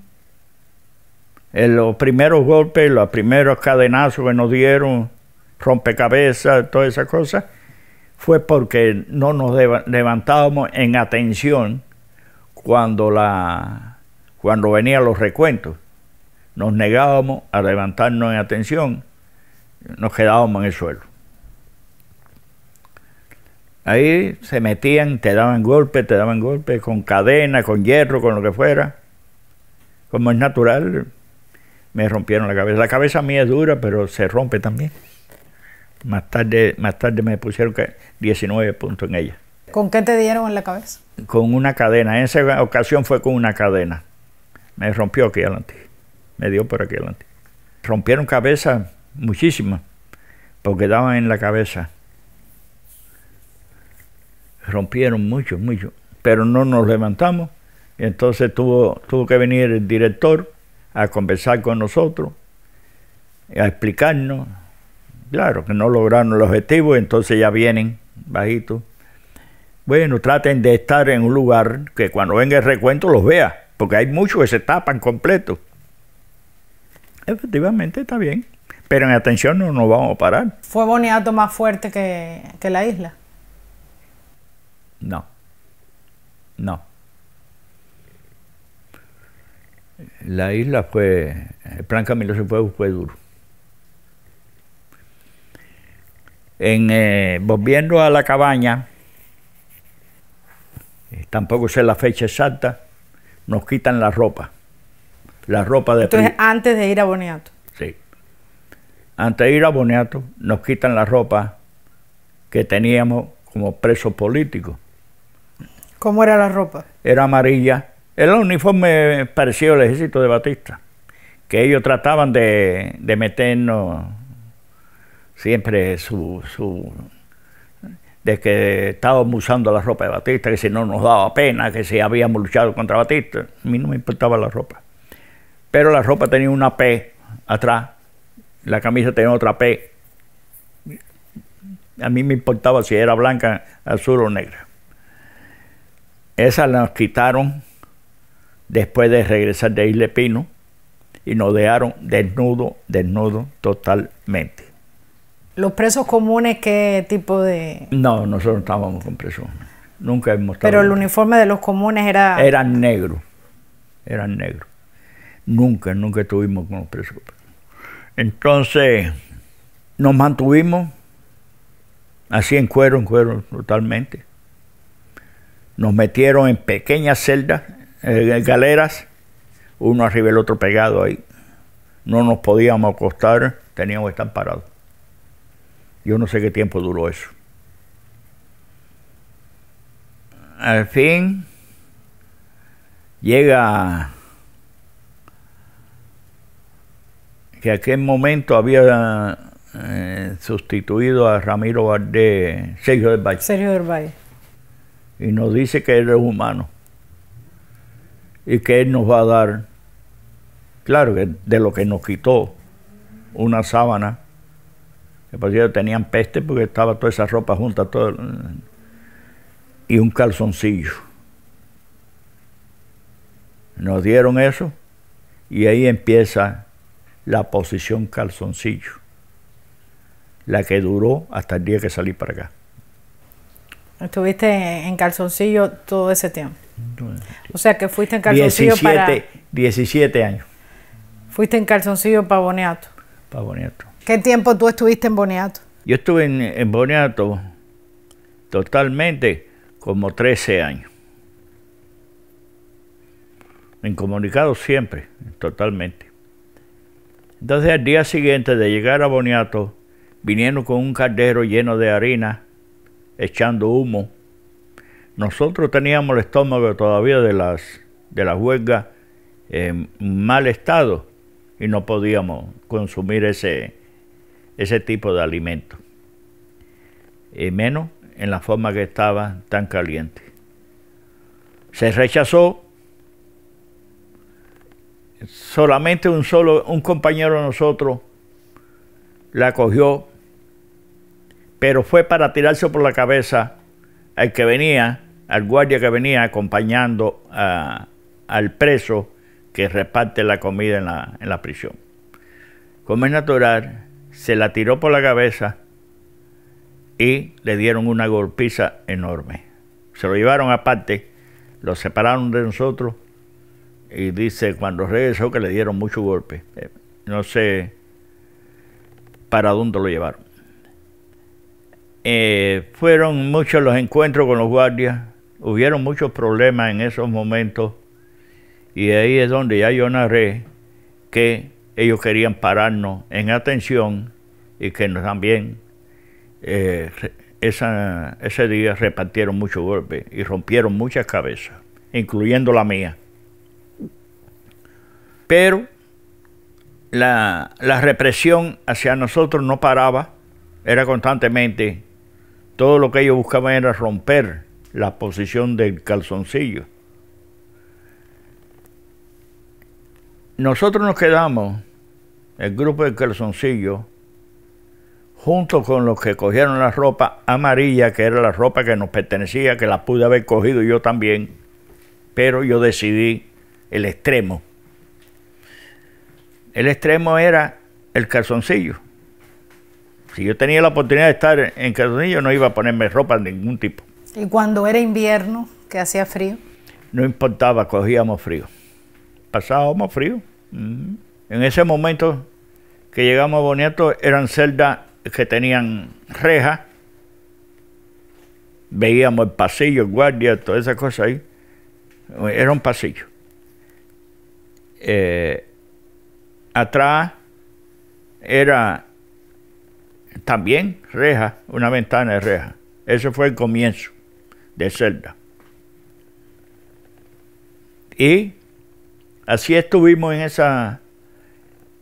en los primeros golpes, los primeros cadenazos que nos dieron, rompecabezas, todas esas cosas, fue porque no nos levantábamos en atención cuando, la, cuando venían los recuentos. Nos negábamos a levantarnos en atención, nos quedábamos en el suelo. Ahí se metían, te daban golpes, te daban golpes, con cadena, con hierro, con lo que fuera. Como es natural, me rompieron la cabeza. La cabeza mía es dura, pero se rompe también. Más tarde, más tarde me pusieron 19 puntos en ella. ¿Con qué te dieron en la cabeza? Con una cadena. En esa ocasión fue con una cadena. Me rompió aquí adelante. Me dio por aquí adelante. Rompieron cabeza muchísimas, porque daban en la cabeza rompieron mucho, mucho, pero no nos levantamos. Entonces tuvo, tuvo que venir el director a conversar con nosotros, a explicarnos. Claro, que no lograron el objetivo, entonces ya vienen bajitos. Bueno, traten de estar en un lugar que cuando venga el recuento los vea, porque hay muchos que se tapan completo. Efectivamente, está bien, pero en atención no nos vamos a parar. ¿Fue Boniato más fuerte que la isla? No. No. La isla fue. El plan Camilo se fue, duro. En, eh, volviendo a la cabaña, eh, tampoco sé la fecha exacta, nos quitan la ropa. La ropa de Entonces, antes de ir a Boniato. Sí. Antes de ir a Boniato, nos quitan la ropa que teníamos como presos políticos. ¿Cómo era la ropa? Era amarilla. Era un uniforme parecido al ejército de Batista, que ellos trataban de, de meternos siempre su, su de que estábamos usando la ropa de Batista, que si no nos daba pena, que si habíamos luchado contra Batista. A mí no me importaba la ropa. Pero la ropa tenía una P atrás, la camisa tenía otra P. A mí me importaba si era blanca, azul o negra. Esas las quitaron después de regresar de Isle Pino y nos dejaron desnudo, desnudo totalmente. ¿Los presos comunes qué tipo de...? No, nosotros estábamos con presos. Nunca hemos estado... Pero el uniforme de los comunes era... Eran negro, eran negros. Nunca, nunca estuvimos con los presos. Entonces, nos mantuvimos así en cuero, en cuero totalmente. Nos metieron en pequeñas celdas, en eh, galeras, uno arriba del otro pegado ahí. No nos podíamos acostar, teníamos que estar parados. Yo no sé qué tiempo duró eso. Al fin llega que aquel momento había eh, sustituido a Ramiro Valdés, Sergio del Sergio del Valle y nos dice que Él es humano y que Él nos va a dar, claro, de lo que nos quitó, una sábana, que por tenían peste porque estaba toda esa ropa junta, todo, y un calzoncillo. Nos dieron eso y ahí empieza la posición calzoncillo, la que duró hasta el día que salí para acá. Estuviste en calzoncillo todo ese tiempo. O sea que fuiste en calzoncillo 17, para... 17 años. Fuiste en calzoncillo para Boniato. Para Boniato. ¿Qué tiempo tú estuviste en Boniato? Yo estuve en, Boniato totalmente como 13 años. Incomunicado siempre, totalmente. Entonces al día siguiente de llegar a Boniato, viniendo con un caldero lleno de harina echando humo. Nosotros teníamos el estómago todavía de las, de las huelgas en mal estado y no podíamos consumir ese, ese tipo de alimento. Y menos en la forma que estaba tan caliente. Se rechazó solamente un solo, un compañero de nosotros la cogió pero fue para tirarse por la cabeza al que venía, al guardia que venía acompañando al preso que reparte la comida en la, en la prisión. Como es natural, se la tiró por la cabeza y le dieron una golpiza enorme. Se lo llevaron aparte, lo separaron de nosotros y dice cuando regresó que le dieron mucho golpe. Eh, no sé para dónde lo llevaron. Eh, fueron muchos los encuentros con los guardias, hubieron muchos problemas en esos momentos y ahí es donde ya yo narré que ellos querían pararnos en atención y que nos también eh, ese día repartieron muchos golpes y rompieron muchas cabezas, incluyendo la mía. Pero la, la represión hacia nosotros no paraba, era constantemente todo lo que ellos buscaban era romper la posición del calzoncillo. Nosotros nos quedamos, el grupo del calzoncillo, junto con los que cogieron la ropa amarilla, que era la ropa que nos pertenecía, que la pude haber cogido yo también, pero yo decidí el extremo. El extremo era el calzoncillo si yo tenía la oportunidad de estar en calzoncillo, no iba a ponerme ropa de ningún tipo. ¿Y cuando era invierno, que hacía frío? No importaba, cogíamos frío. Pasábamos frío. Mm. En ese momento que llegamos a Boniato, eran celdas que tenían rejas. Veíamos el pasillo, el guardia, todas esas cosas ahí. Era un pasillo. Eh, atrás era también reja, una ventana de reja. Ese fue el comienzo de celda. Y así estuvimos en, esa,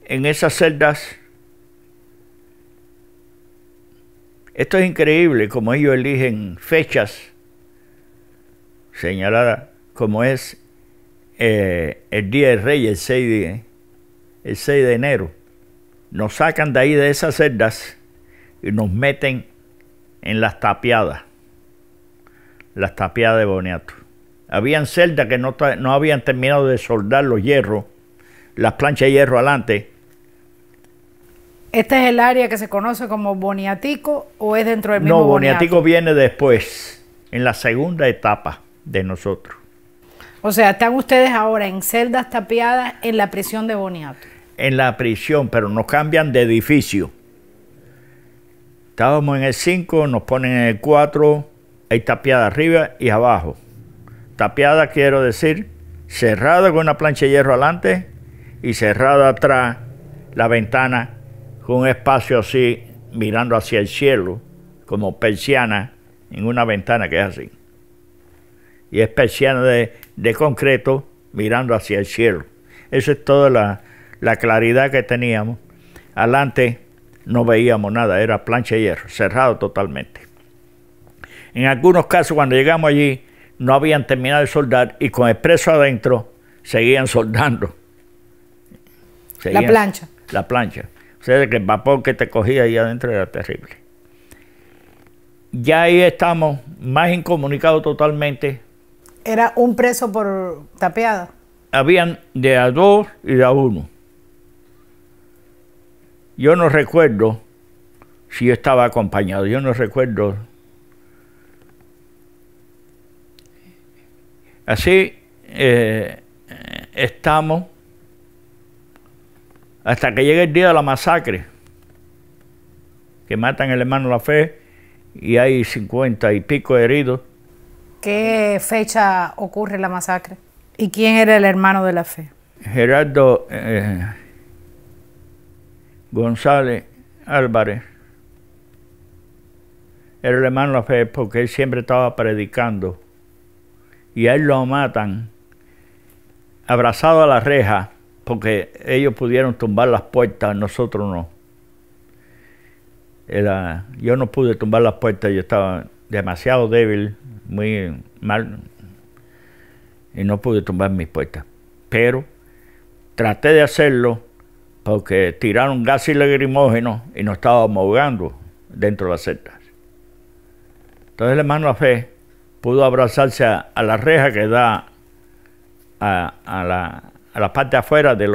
en esas celdas. Esto es increíble, como ellos eligen fechas señaladas, como es eh, el Día del Rey, el 6 de, el 6 de enero. Nos sacan de ahí de esas celdas y nos meten en las tapiadas, las tapiadas de Boniato. Habían celdas que no, habían terminado de soldar los hierros, las planchas de hierro adelante. ¿Este es el área que se conoce como Boniatico o es dentro del mismo No, Boniatico viene después, en la segunda etapa de nosotros. O sea, están ustedes ahora en celdas tapiadas en la prisión de Boniato. En la prisión, pero nos cambian de edificio. Estábamos en el 5, nos ponen en el 4, hay tapiada arriba y abajo. Tapiada quiero decir cerrada con una plancha de hierro adelante y cerrada atrás la ventana con un espacio así mirando hacia el cielo, como persiana en una ventana que es así. Y es persiana de, concreto mirando hacia el cielo. Esa es toda la, la claridad que teníamos. Adelante no veíamos nada, era plancha y hierro, cerrado totalmente. En algunos casos, cuando llegamos allí, no habían terminado de soldar y con el preso adentro seguían soldando. la plancha. La plancha. O sea, que el vapor que te cogía ahí adentro era terrible. Ya ahí estamos, más incomunicados totalmente. ¿Era un preso por tapeado? Habían de a dos y de a uno. Yo no recuerdo si yo estaba acompañado, yo no recuerdo. Así eh, estamos hasta que llegue el día de la masacre, que matan al hermano La Fe y hay cincuenta y pico heridos. ¿Qué fecha ocurre la masacre? ¿Y quién era el hermano de La Fe? Gerardo... Eh, González Álvarez, era el hermano la fe porque él siempre estaba predicando. Y a él lo matan abrazado a la reja porque ellos pudieron tumbar las puertas, nosotros no. yo no pude tumbar las puertas, yo estaba demasiado débil, muy mal, y no pude tumbar mis puertas. Pero traté de hacerlo porque tiraron y lagrimógenos y nos estábamos ahogando dentro de las celdas. Entonces el hermano La fe pudo abrazarse a, la reja que da a, la, parte afuera de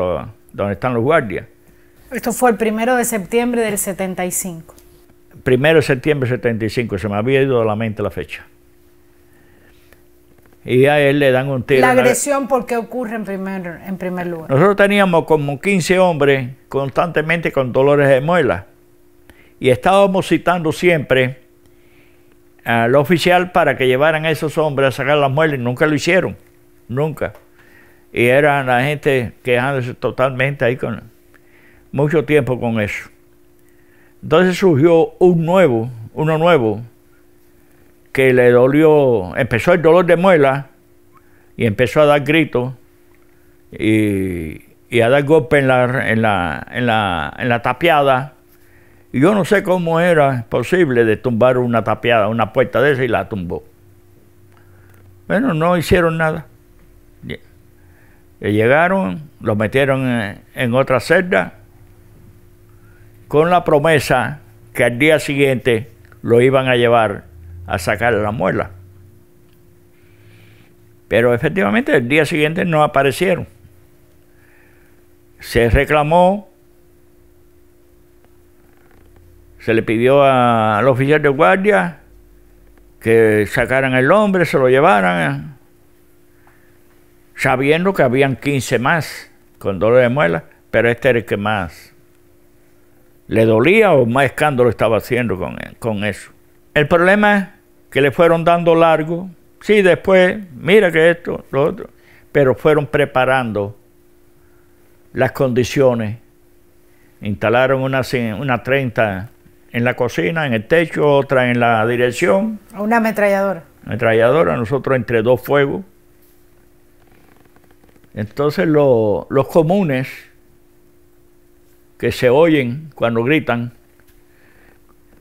donde están los guardias. Esto fue el primero de septiembre del 75. Primero de septiembre del 75, se me había ido de la mente la fecha y a él le dan un tiro. La agresión, porque ocurre en primer, lugar? Nosotros teníamos como 15 hombres constantemente con dolores de muela y estábamos citando siempre al oficial para que llevaran a esos hombres a sacar las muelas y nunca lo hicieron, nunca. Y eran la gente quejándose totalmente ahí con mucho tiempo con eso. Entonces surgió un nuevo, uno nuevo, que le dolió, empezó el dolor de muela y empezó a dar gritos y, a dar golpes en la, en, la, en, la, en la tapiada. Y yo no sé cómo era posible de tumbar una tapiada, una puerta de esa y la tumbó. Bueno, no hicieron nada. Llegaron, lo metieron en, en otra celda con la promesa que al día siguiente lo iban a llevar a sacar la muela. Pero efectivamente el día siguiente no aparecieron. Se reclamó, se le pidió al oficial de guardia que sacaran el hombre, se lo llevaran, sabiendo que habían 15 más con dolor de muela, pero este era el que más le dolía o más escándalo estaba haciendo con, con eso. El problema es que le fueron dando largo. Sí, después, mira que esto, Pero fueron preparando las condiciones. Instalaron una, una 30 en la cocina, en el techo, otra en la dirección. Una ametralladora. Ametralladora, nosotros entre dos fuegos. Entonces los comunes que se oyen cuando gritan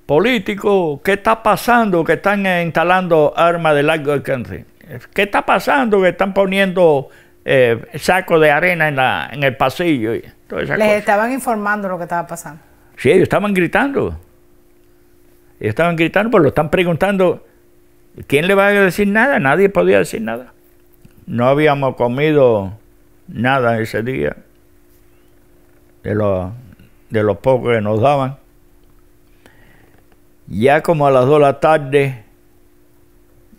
políticos, ¿qué está pasando que están instalando armas de largo alcance? ¿Qué está pasando que están poniendo eh, sacos de arena en, el pasillo? Les estaban informando lo que estaba pasando. Sí, ellos estaban gritando. Ellos estaban gritando, pues lo están preguntando. ¿Quién le va a decir nada? Nadie podía decir nada. No habíamos comido nada ese día de lo de los pocos que nos daban. Ya como a las 2 de la tarde,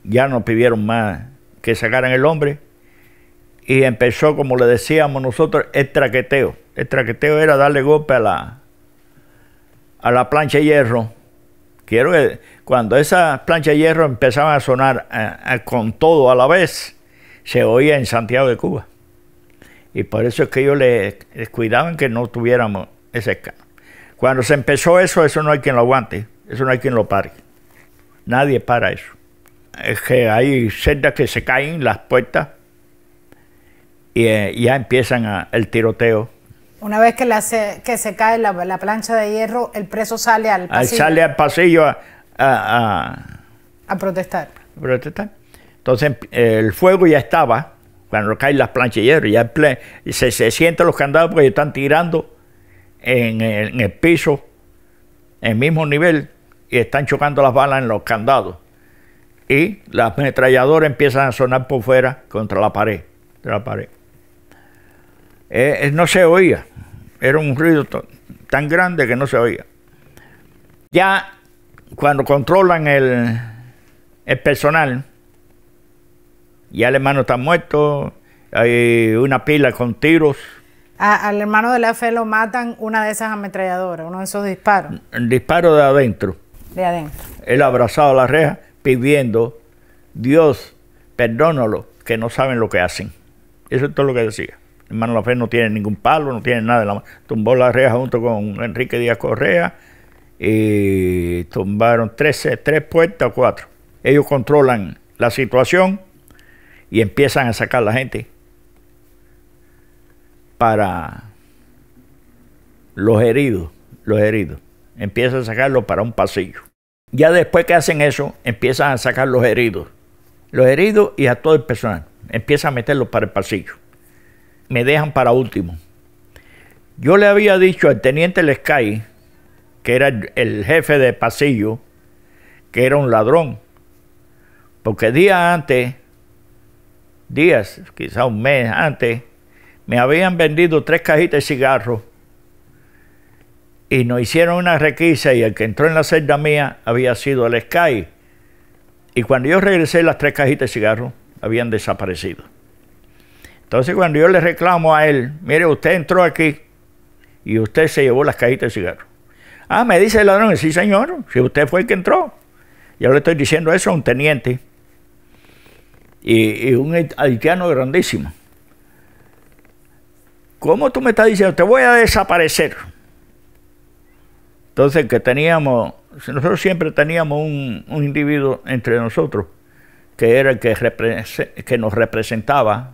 ya no pidieron más que sacaran el hombre. Y empezó, como le decíamos nosotros, el traqueteo. El traqueteo era darle golpe a la, a la plancha de hierro. Quiero que cuando esa plancha de hierro empezaba a sonar con todo a la vez, se oía en Santiago de Cuba. Y por eso es que ellos les, les cuidaban que no tuviéramos ese escándalo. Cuando se empezó eso, eso no hay quien lo aguante. Eso no hay quien lo pare. Nadie para eso. Es que hay celdas que se caen las puertas y, eh, ya empiezan el tiroteo. Una vez que, se, que se cae la, plancha de hierro, el preso sale al pasillo. Sale al pasillo a, protestar. Entonces el fuego ya estaba, cuando caen las planchas de hierro, ya se, se sienten los candados porque están tirando en el, en el piso, en el mismo nivel, y están chocando las balas en los candados. Y las ametralladoras empiezan a sonar por fuera contra la pared. de la pared. Eh, eh, no se oía. Era un ruido tan grande que no se oía. Ya cuando controlan el, el personal, ya el hermano está muerto, hay una pila con tiros. al hermano de la fe lo matan una de esas ametralladoras, uno de esos disparos. El disparo de adentro. El abrazado a la reja pidiendo, Dios, perdónalo, que no saben lo que hacen. Eso es todo lo que decía. Hermano La Fe no tiene ningún palo, no tiene nada. la Tumbó la reja junto con Enrique Díaz Correa y tumbaron tres, tres puertas o cuatro. Ellos controlan la situación y empiezan a sacar la gente para los heridos, los heridos. Empiezan a sacarlo para un pasillo. Ya después que hacen eso, empiezan a sacar los heridos. Los heridos y a todo el personal. Empiezan a meterlos para el pasillo. Me dejan para último. Yo le había dicho al teniente Lescay, que era el jefe de pasillo, que era un ladrón. Porque días antes, días, quizá un mes antes, me habían vendido tres cajitas de cigarros y nos hicieron una requisa y el que entró en la celda mía había sido el Sky. Y cuando yo regresé, las tres cajitas de cigarro habían desaparecido. Entonces cuando yo le reclamo a él, mire, usted entró aquí y usted se llevó las cajitas de cigarro. Ah, me dice el ladrón, sí señor, si usted fue el que entró. Yo le estoy diciendo eso a un teniente y, un haitiano grandísimo. ¿Cómo tú me estás diciendo? Te voy a desaparecer. Entonces, que teníamos, nosotros siempre teníamos un, individuo entre nosotros, que era el que, nos representaba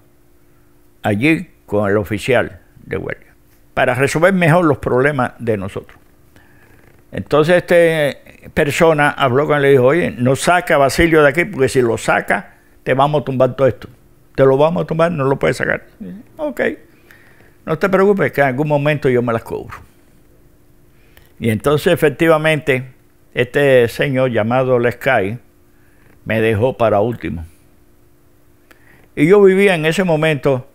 allí con el oficial de huelga, para resolver mejor los problemas de nosotros. Entonces, esta persona habló con él y le dijo, oye, no saca a Basilio de aquí, porque si lo saca, te vamos a tumbar todo esto. Te lo vamos a tumbar, no lo puedes sacar. ok, no te preocupes, que en algún momento yo me las cobro. Y entonces efectivamente este señor llamado Lescai me dejó para último. Y yo vivía en ese momento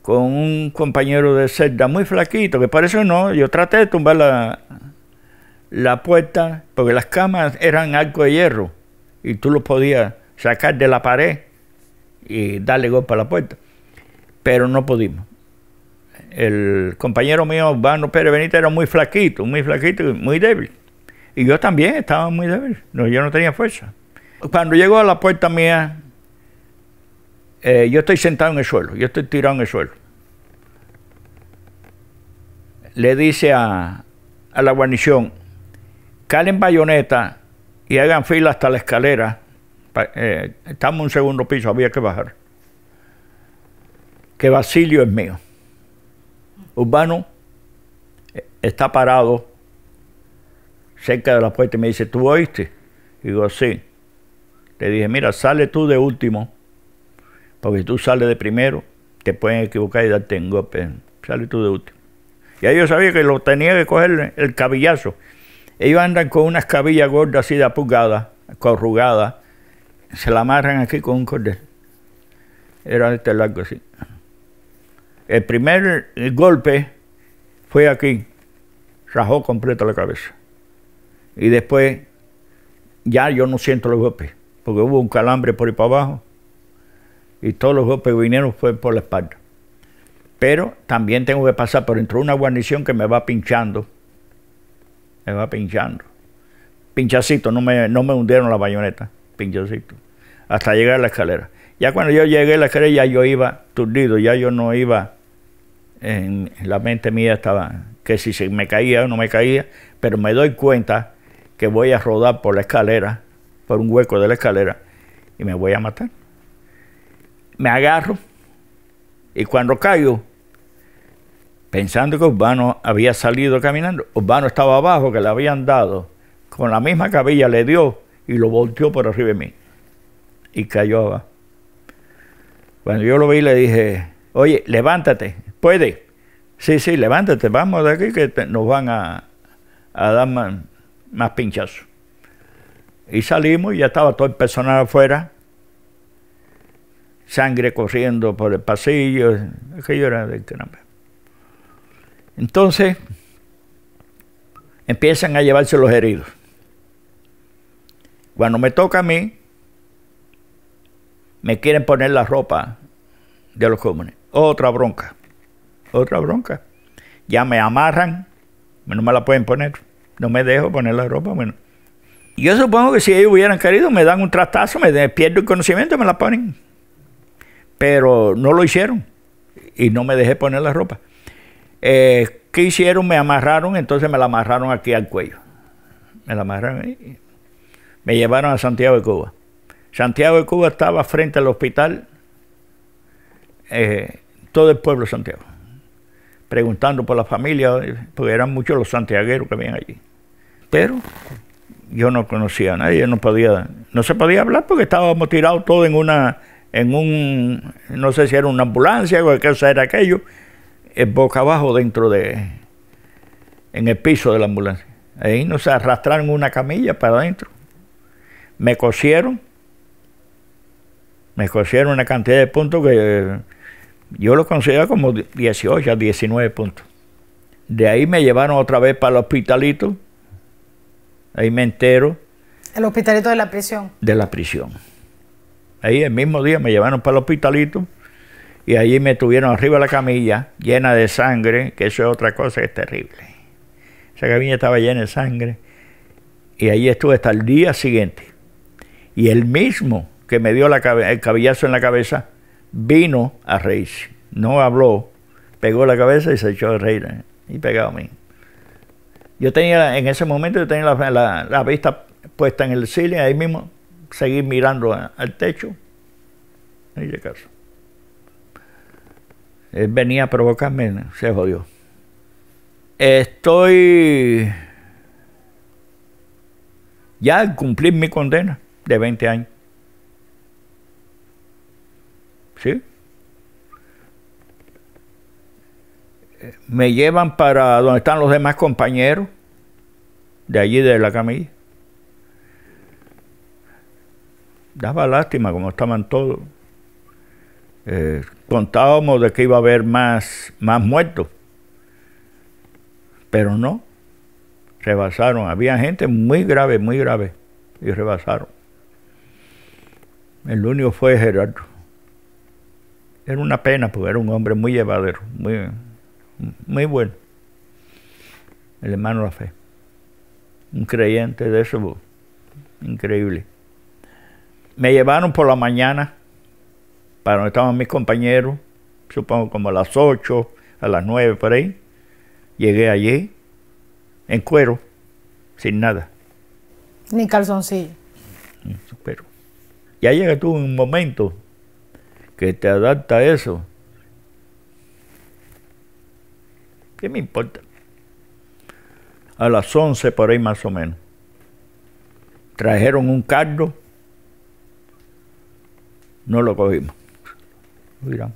con un compañero de celda muy flaquito, que por eso no, yo traté de tumbar la, la puerta, porque las camas eran arco de hierro, y tú lo podías sacar de la pared y darle golpe a la puerta, pero no pudimos el compañero mío, Urbano Pérez Benítez, era muy flaquito, muy flaquito muy débil. Y yo también estaba muy débil, no, yo no tenía fuerza. Cuando llegó a la puerta mía, eh, yo estoy sentado en el suelo, yo estoy tirado en el suelo. Le dice a, la guarnición, calen bayoneta y hagan fila hasta la escalera. Eh, estamos en un segundo piso, había que bajar. Que Basilio es mío. Urbano eh, está parado cerca de la puerta y me dice, ¿tú oíste? Y digo, sí. Le dije, mira, sale tú de último, porque si tú sales de primero, te pueden equivocar y darte un golpe. Sale tú de último. Y yo sabía que lo tenía que coger el cabillazo. Ellos andan con unas cabillas gordas así de apugada, corrugada, se la amarran aquí con un cordel. Era este largo así. El primer golpe fue aquí, rajó completa la cabeza. Y después ya yo no siento los golpes, porque hubo un calambre por ahí para abajo y todos los golpes vinieron fue por la espalda. Pero también tengo que pasar por dentro una guarnición que me va pinchando, me va pinchando. Pinchacito, no no me hundieron la bayoneta, pinchacito, hasta llegar a la escalera. Ya cuando yo llegué a la ya yo iba turdido, ya yo no iba, en, la mente mía estaba que si se me caía o no me caía, pero me doy cuenta que voy a rodar por la escalera, por un hueco de la escalera, y me voy a matar. Me agarro y cuando caigo, pensando que Urbano había salido caminando, Urbano estaba abajo, que le habían dado, con la misma cabilla le dio y lo volteó por arriba de mí y cayó abajo. Cuando yo lo vi le dije, oye, levántate, puede. Sí, sí, levántate, vamos de aquí que nos van a, dar más, pinchazos. Y salimos y ya estaba todo el personal afuera, sangre corriendo por el pasillo, aquello era de... Entonces, empiezan a llevarse los heridos. Cuando me toca a mí, me quieren poner la ropa de los comunes. Otra bronca, otra bronca. Ya me amarran, no me la pueden poner, no me dejo poner la ropa. Bueno. Yo supongo que si ellos hubieran querido, me dan un trastazo, me pierdo el conocimiento, me la ponen. Pero no lo hicieron y no me dejé poner la ropa. Eh, ¿Qué hicieron? Me amarraron, entonces me la amarraron aquí al cuello. Me la amarraron. Y me llevaron a Santiago de Cuba. Santiago de Cuba estaba frente al hospital, eh, todo el pueblo de Santiago, preguntando por la familia, porque eran muchos los santiagueros que habían allí. Pero yo no conocía a nadie, no podía, no se podía hablar porque estábamos tirados todos en una, en un, no sé si era una ambulancia o qué cosa era aquello, eh, boca abajo dentro de, en el piso de la ambulancia. Ahí nos arrastraron una camilla para adentro. Me cosieron me cosieron una cantidad de puntos que yo lo considero como 18 a 19 puntos. De ahí me llevaron otra vez para el hospitalito. Ahí me entero. ¿El hospitalito de la prisión? De la prisión. Ahí el mismo día me llevaron para el hospitalito y ahí me tuvieron arriba de la camilla llena de sangre, que eso es otra cosa que es terrible. Esa camilla estaba llena de sangre y ahí estuve hasta el día siguiente. Y el mismo que me dio la el cabellazo en la cabeza, vino a reírse. No habló, pegó la cabeza y se echó a reír eh, y pegado a mí. Yo tenía, en ese momento, yo tenía la, vista puesta en el ceiling, ahí mismo, seguí mirando al techo. No hice caso. Él venía a provocarme, se jodió. Estoy ya cumplí mi condena de 20 años. ¿sí? Me llevan para donde están los demás compañeros, de allí de la camilla. Daba lástima como estaban todos. Eh, contábamos de que iba a haber más, más muertos, pero no, rebasaron. Había gente muy grave, muy grave, y rebasaron. El único fue Gerardo era una pena, porque era un hombre muy llevadero, muy, muy bueno. El hermano La Fe. Un creyente de eso, pues, increíble. Me llevaron por la mañana para donde estaban mis compañeros, supongo como a las 8, a las 9 por ahí. Llegué allí en cuero, sin nada. Ni calzoncillo. Pero ya llega tú un momento que te adapta eso. ¿Qué me importa? A las 11 por ahí más o menos. Trajeron un carro No lo cogimos. Mira.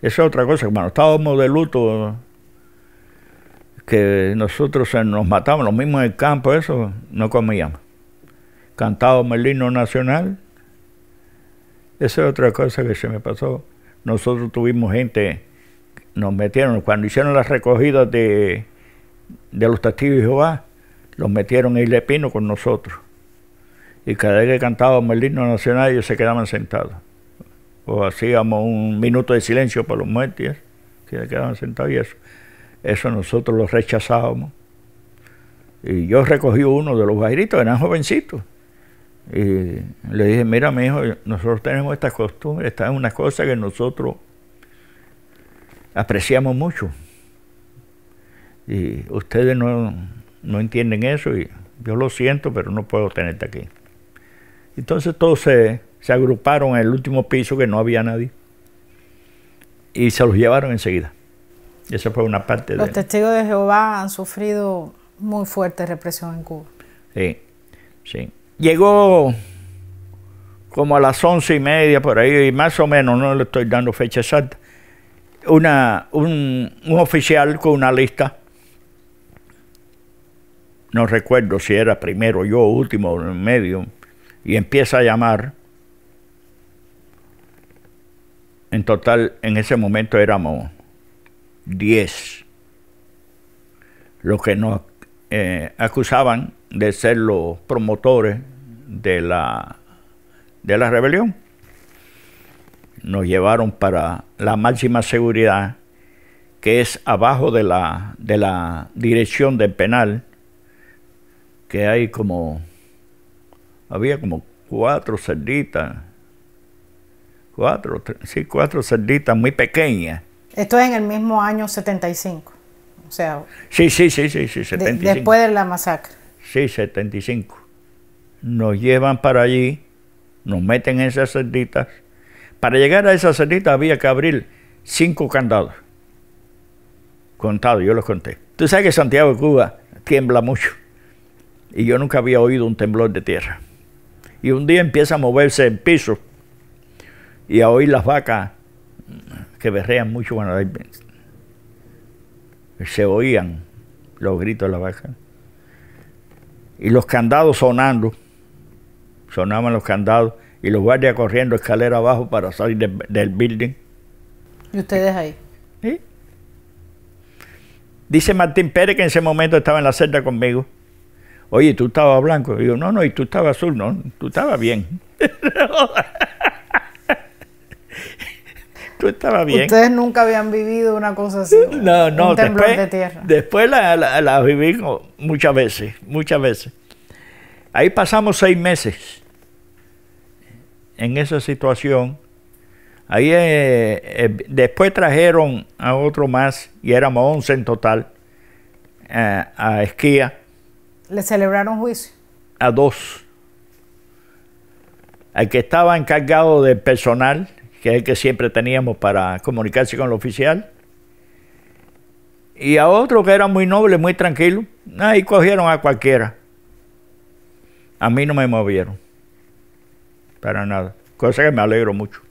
Esa es otra cosa, hermano. Estábamos de luto. Que nosotros nos matábamos, los mismos en el campo, eso, no comíamos. Cantábamos el himno nacional esa es otra cosa que se me pasó. Nosotros tuvimos gente, nos metieron, cuando hicieron las recogidas de, los testigos de Jehová, los metieron en epino con nosotros. Y cada vez que cantábamos el himno nacional, ellos se quedaban sentados. O hacíamos un minuto de silencio para los muertos, que se quedaban sentados y eso. Eso nosotros lo rechazábamos. Y yo recogí uno de los bajeritos eran jovencitos y le dije, mira, mi hijo, nosotros tenemos esta costumbre, esta es una cosa que nosotros apreciamos mucho. Y ustedes no, entienden eso y yo lo siento, pero no puedo tenerte aquí. Entonces todos se, agruparon en el último piso que no había nadie y se los llevaron enseguida. Esa fue una parte de... Los testigos de Jehová han sufrido muy fuerte represión en Cuba. Sí, sí. Llegó como a las once y media por ahí, más o menos, no le estoy dando fecha exacta, una, un, oficial con una lista. No recuerdo si era primero yo, último o en medio, y empieza a llamar. En total, en ese momento éramos diez los que nos eh, acusaban de ser los promotores de la, de la rebelión. Nos llevaron para la máxima seguridad, que es abajo de la, de la dirección del penal, que hay como, había como cuatro cerditas cuatro, sí, cuatro cerditas muy pequeñas. Esto es en el mismo año 75, o sea... Sí, sí, sí, sí, sí después de la masacre sí, 75. Nos llevan para allí, nos meten en esas cerditas. Para llegar a esas cerditas había que abrir cinco candados. Contado, yo los conté. Tú sabes que Santiago de Cuba tiembla mucho. Y yo nunca había oído un temblor de tierra. Y un día empieza a moverse el piso y a oír las vacas que berrean mucho. Bueno, se oían los gritos de las vacas y los candados sonando, sonaban los candados y los guardias corriendo escalera abajo para salir del building. ¿Y ustedes ahí? Dice Martín Pérez que en ese momento estaba en la celda conmigo. Oye, tú estabas blanco. Y yo, no, no, y tú estabas azul, no, tú estabas bien. estaba bien. Ustedes nunca habían vivido una cosa así. No, no, temblor después, de tierra. Después la, vivimos... muchas veces, muchas veces. Ahí pasamos seis meses en esa situación. Ahí eh, eh, después trajeron a otro más y éramos 11 en total eh, a Esquía. ¿Le celebraron juicio? A dos. Al que estaba encargado de personal, que es el que siempre teníamos para comunicarse con el oficial, y a otro que era muy noble, muy tranquilo, ahí cogieron a cualquiera. A mí no me movieron, para nada, cosa que me alegro mucho.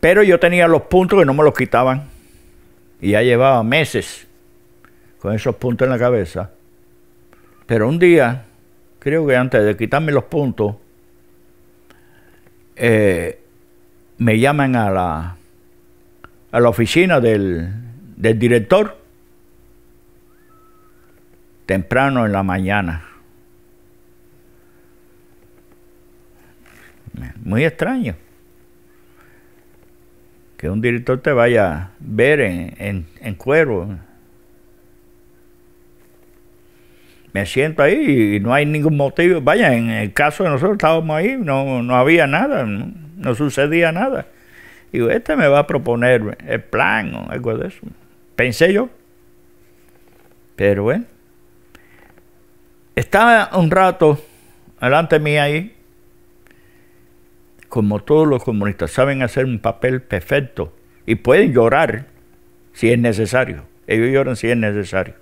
Pero yo tenía los puntos que no me los quitaban, y ya llevaba meses con esos puntos en la cabeza. Pero un día, creo que antes de quitarme los puntos, eh, me llaman a la, a la oficina del, director temprano en la mañana. Muy extraño que un director te vaya a ver en, en, cuero. Me siento ahí y no hay ningún motivo. Vaya, en el caso de nosotros estábamos ahí, no, no había nada. ¿no? no sucedía nada. Digo, este me va a proponer el plan o algo de eso. Pensé yo. Pero bueno. Estaba un rato delante de mí ahí. Como todos los comunistas saben hacer un papel perfecto y pueden llorar si es necesario. Ellos lloran si es necesario.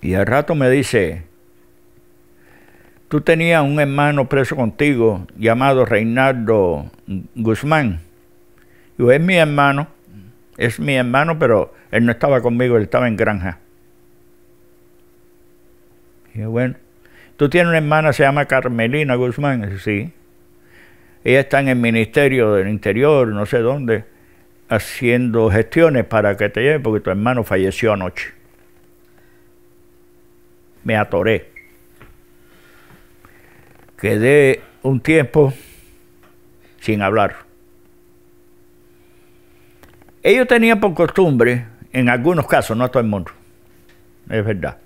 Y al rato me dice, Tú tenías un hermano preso contigo llamado Reinaldo Guzmán. Yo, es mi hermano, es mi hermano, pero él no estaba conmigo, él estaba en granja. Y bueno, tú tienes una hermana, se llama Carmelina Guzmán, sí. Ella está en el Ministerio del Interior, no sé dónde, haciendo gestiones para que te lleve, porque tu hermano falleció anoche. Me atoré quedé un tiempo sin hablar. Ellos tenían por costumbre, en algunos casos, no todo el mundo, es verdad.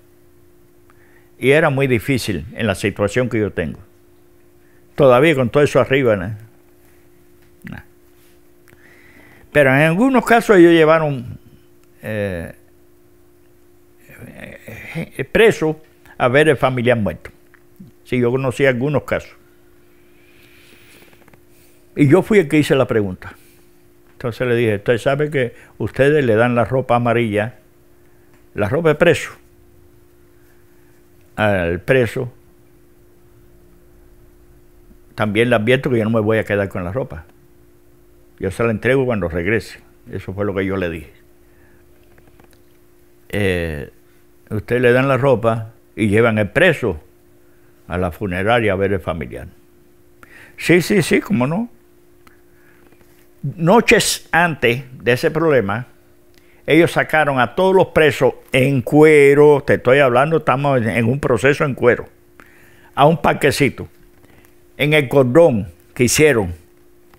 Y era muy difícil en la situación que yo tengo. Todavía con todo eso arriba. ¿no? Pero en algunos casos ellos llevaron presos eh, eh, eh, preso a ver el familiar muerto. Sí, yo conocí algunos casos. Y yo fui el que hice la pregunta. Entonces le dije, usted sabe que ustedes le dan la ropa amarilla, la ropa de preso, al preso. También le advierto que yo no me voy a quedar con la ropa. Yo se la entrego cuando regrese. Eso fue lo que yo le dije. Eh, ustedes le dan la ropa y llevan el preso a la funeraria a ver el familiar. Sí, sí, sí, cómo no. Noches antes de ese problema, ellos sacaron a todos los presos en cuero, te estoy hablando, estamos en un proceso en cuero, a un parquecito, en el cordón que hicieron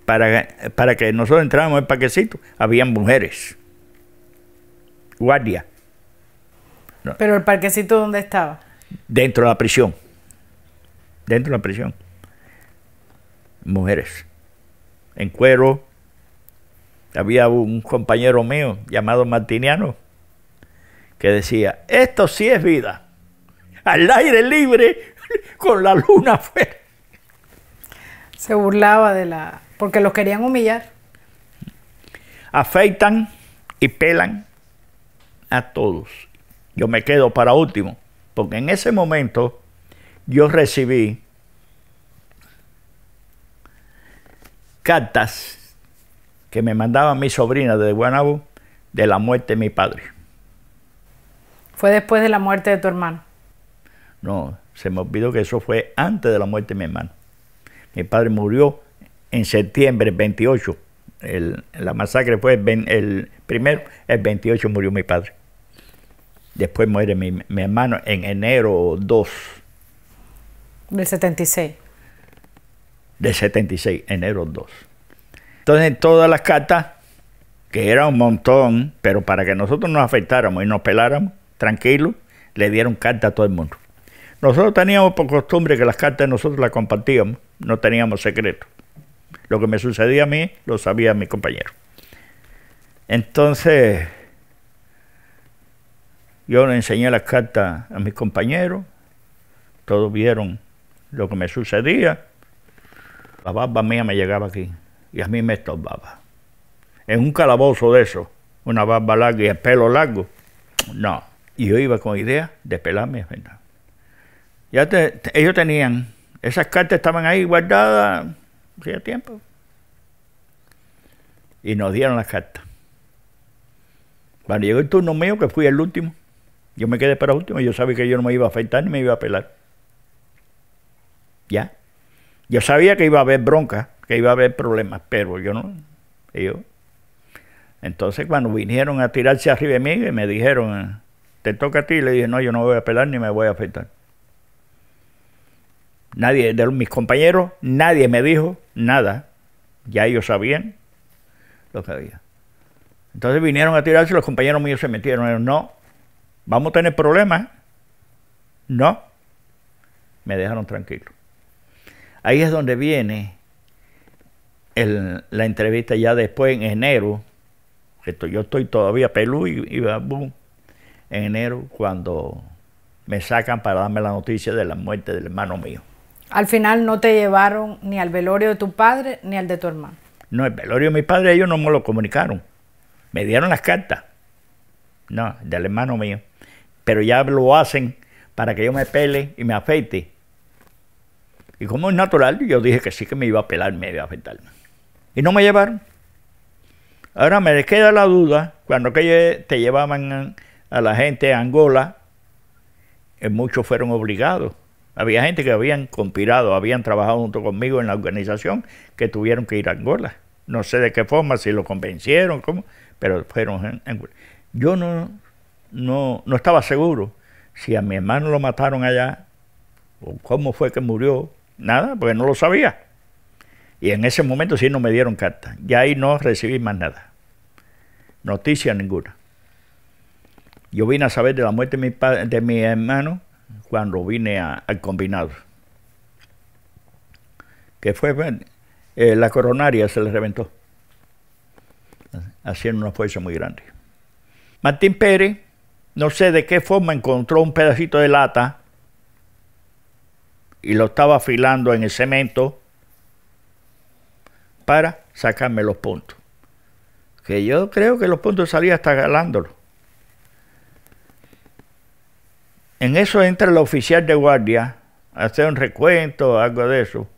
para, para que nosotros entráramos en el parquecito, habían mujeres, guardia. ¿Pero el parquecito dónde estaba? Dentro de la prisión dentro de la prisión. Mujeres en cuero. Había un compañero mío llamado Martiniano que decía, esto sí es vida, al aire libre, con la luna afuera. Se burlaba de la... porque los querían humillar. Afeitan y pelan a todos. Yo me quedo para último, porque en ese momento yo recibí cartas que me mandaba mi sobrina de Guanabu de la muerte de mi padre. ¿Fue después de la muerte de tu hermano? No, se me olvidó que eso fue antes de la muerte de mi hermano. Mi padre murió en septiembre 28. la masacre fue el, primero, el 28 murió mi padre. Después muere mi, mi hermano en enero 2. Del 76. Del 76, enero 2. Entonces, todas las cartas, que era un montón, pero para que nosotros nos afectáramos y nos peláramos, tranquilos, le dieron carta a todo el mundo. Nosotros teníamos por costumbre que las cartas nosotros las compartíamos, no teníamos secreto. Lo que me sucedía a mí lo sabía mi compañero. Entonces, yo le enseñé las cartas a mis compañeros, todos vieron lo que me sucedía, la barba mía me llegaba aquí y a mí me estorbaba. En un calabozo de eso, una barba larga y el pelo largo, no. Y yo iba con idea de pelarme, Ya ellos tenían, esas cartas estaban ahí guardadas hacía tiempo. Y nos dieron las cartas. Cuando llegó el turno mío, que fui el último, yo me quedé para último, yo sabía que yo no me iba a afeitar ni me iba a pelar. Ya. Yo sabía que iba a haber bronca, que iba a haber problemas, pero yo no. Yo. Entonces, cuando vinieron a tirarse arriba de mí, y me dijeron, te toca a ti, le dije, no, yo no voy a pelar ni me voy a afectar. Nadie de mis compañeros, nadie me dijo nada. Ya ellos sabían lo que había. Entonces vinieron a tirarse, los compañeros míos se metieron. no, vamos a tener problemas. No. Me dejaron tranquilo. Ahí es donde viene la entrevista ya después en enero, que yo estoy todavía peludo, y, en enero cuando me sacan para darme la noticia de la muerte del hermano mío. Al final no te llevaron ni al velorio de tu padre ni al de tu hermano. No, el velorio de mi padre ellos no me lo comunicaron. Me dieron las cartas. No, del hermano mío. Pero ya lo hacen para que yo me pele y me afeite. Y como es natural, yo dije que sí que me iba a pelar, me iba a afectar. Y no me llevaron. Ahora me queda la duda, cuando que te llevaban a la gente a Angola, eh, muchos fueron obligados. Había gente que habían conspirado, habían trabajado junto conmigo en la organización, que tuvieron que ir a Angola. No sé de qué forma, si lo convencieron, cómo, pero fueron a Angola. Yo no, no estaba seguro si a mi hermano lo mataron allá, o cómo fue que murió, nada, porque no lo sabía. Y en ese momento sí no me dieron carta. Y ahí no recibí más nada. Noticia ninguna. Yo vine a saber de la muerte de mi, de mi hermano cuando vine al combinado. Que fue, eh, la coronaria se le reventó. Haciendo una fuerza muy grande. Martín Pérez, no sé de qué forma encontró un pedacito de lata y lo estaba afilando en el cemento para sacarme los puntos. Que yo creo que los puntos salían hasta galándolo. En eso entra el oficial de guardia a hacer un recuento, algo de eso.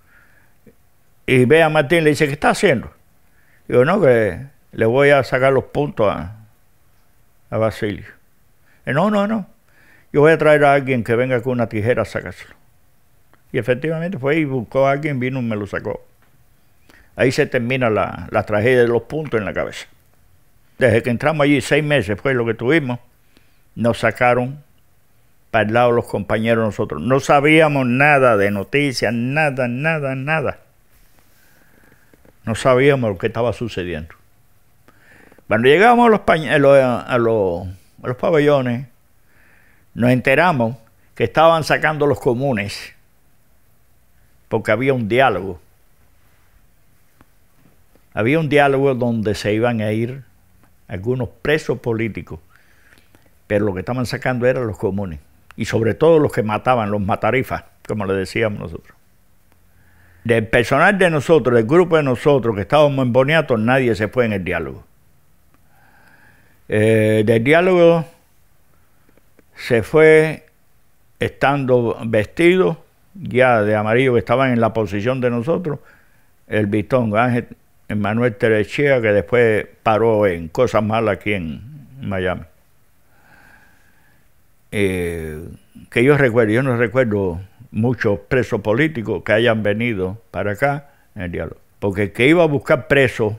Y ve a Martín y le dice, ¿qué está haciendo? Digo, no, que le voy a sacar los puntos a, Basilio. no, no, no. Yo voy a traer a alguien que venga con una tijera a sacárselo. Y efectivamente fue y buscó a alguien, vino y me lo sacó. Ahí se termina la, tragedia de los puntos en la cabeza. Desde que entramos allí, seis meses fue lo que tuvimos, nos sacaron para el lado los compañeros nosotros. No sabíamos nada de noticias, nada, nada, nada. No sabíamos lo que estaba sucediendo. Cuando llegamos a los, a los, a los pabellones, nos enteramos que estaban sacando los comunes porque había un diálogo. Había un diálogo donde se iban a ir algunos presos políticos, pero lo que estaban sacando eran los comunes, y sobre todo los que mataban, los matarifas, como le decíamos nosotros. Del personal de nosotros, del grupo de nosotros que estábamos en Boniato, nadie se fue en el diálogo. Eh, del diálogo se fue estando vestido ya de amarillo que estaban en la posición de nosotros, el Vistón Ángel Manuel Terechea, que después paró en cosas malas aquí en Miami. Eh, que yo recuerdo, yo no recuerdo muchos presos políticos que hayan venido para acá en el diálogo, porque el que iba a buscar presos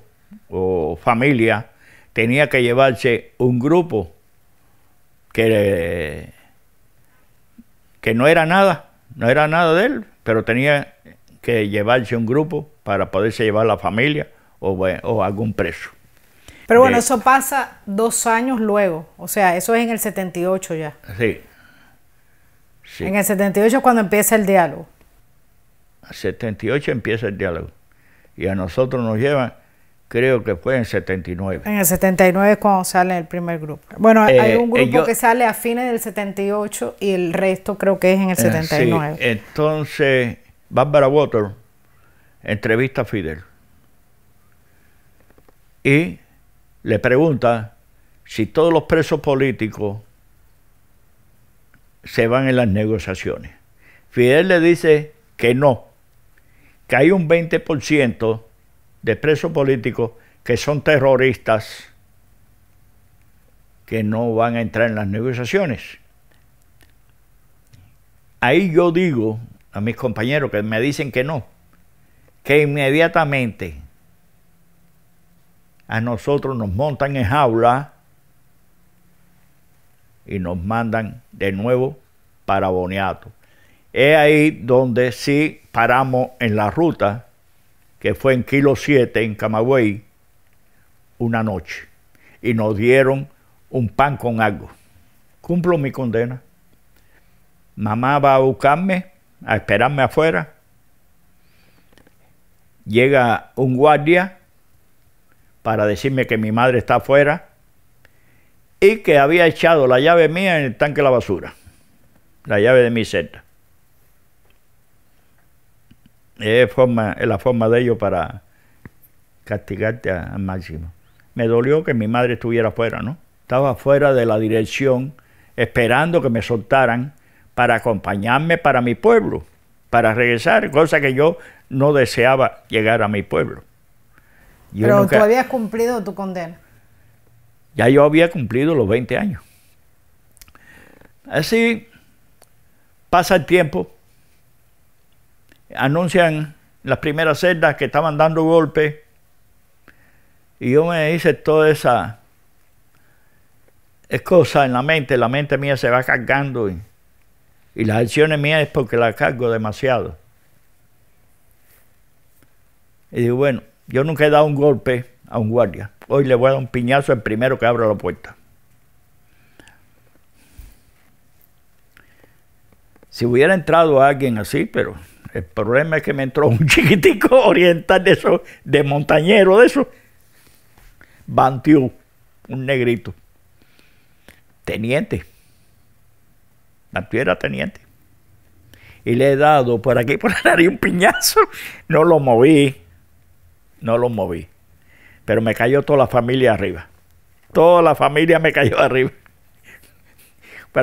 o familia tenía que llevarse un grupo que, que no era nada no era nada de él, pero tenía que llevarse un grupo para poderse llevar la familia o, o algún preso. Pero bueno, eso pasa dos años luego, o sea, eso es en el 78 ya. Sí. sí. En el 78 es cuando empieza el diálogo. 78 empieza el diálogo. Y a nosotros nos llevan creo que fue en 79. En el 79 es cuando sale el primer grupo. Bueno, hay eh, un grupo que sale a fines del 78 y el resto creo que es en el 79. Eh, entonces, Barbara Water entrevista a Fidel y le pregunta si todos los presos políticos se van en las negociaciones. Fidel le dice que no, que hay un 20% de presos políticos que son terroristas que no van a entrar en las negociaciones. Ahí yo digo a mis compañeros que me dicen que no, que inmediatamente a nosotros nos montan en jaula y nos mandan de nuevo para Boniato. Es ahí donde sí paramos en la ruta que fue en Kilo 7 en Camagüey, una noche. Y nos dieron un pan con algo. Cumplo mi condena. Mamá va a buscarme, a esperarme afuera. Llega un guardia para decirme que mi madre está afuera y que había echado la llave mía en el tanque de la basura, la llave de mi celda. Es, forma, la forma de ellos para castigarte al máximo. Me dolió que mi madre estuviera afuera, ¿no? Estaba fuera de la dirección esperando que me soltaran para acompañarme para mi pueblo, para regresar, cosa que yo no deseaba llegar a mi pueblo. Pero tú habías cumplido tu condena. Ya yo había cumplido los 20 años. Así pasa el tiempo anuncian las primeras celdas que estaban dando golpes. Y yo me hice toda esa es cosa en la mente, la mente mía se va cargando y, las acciones mías es porque la cargo demasiado. Y digo, bueno, yo nunca he dado un golpe a un guardia. Hoy le voy a dar un piñazo al primero que abra la puerta. Si hubiera entrado alguien así, pero el problema es que me entró un chiquitico oriental de eso, de montañero de eso. Bantiú, un negrito. Teniente. Bantiú era teniente. Y le he dado por aquí, por la un piñazo. No lo moví. No lo moví. Pero me cayó toda la familia arriba. Toda la familia me cayó arriba.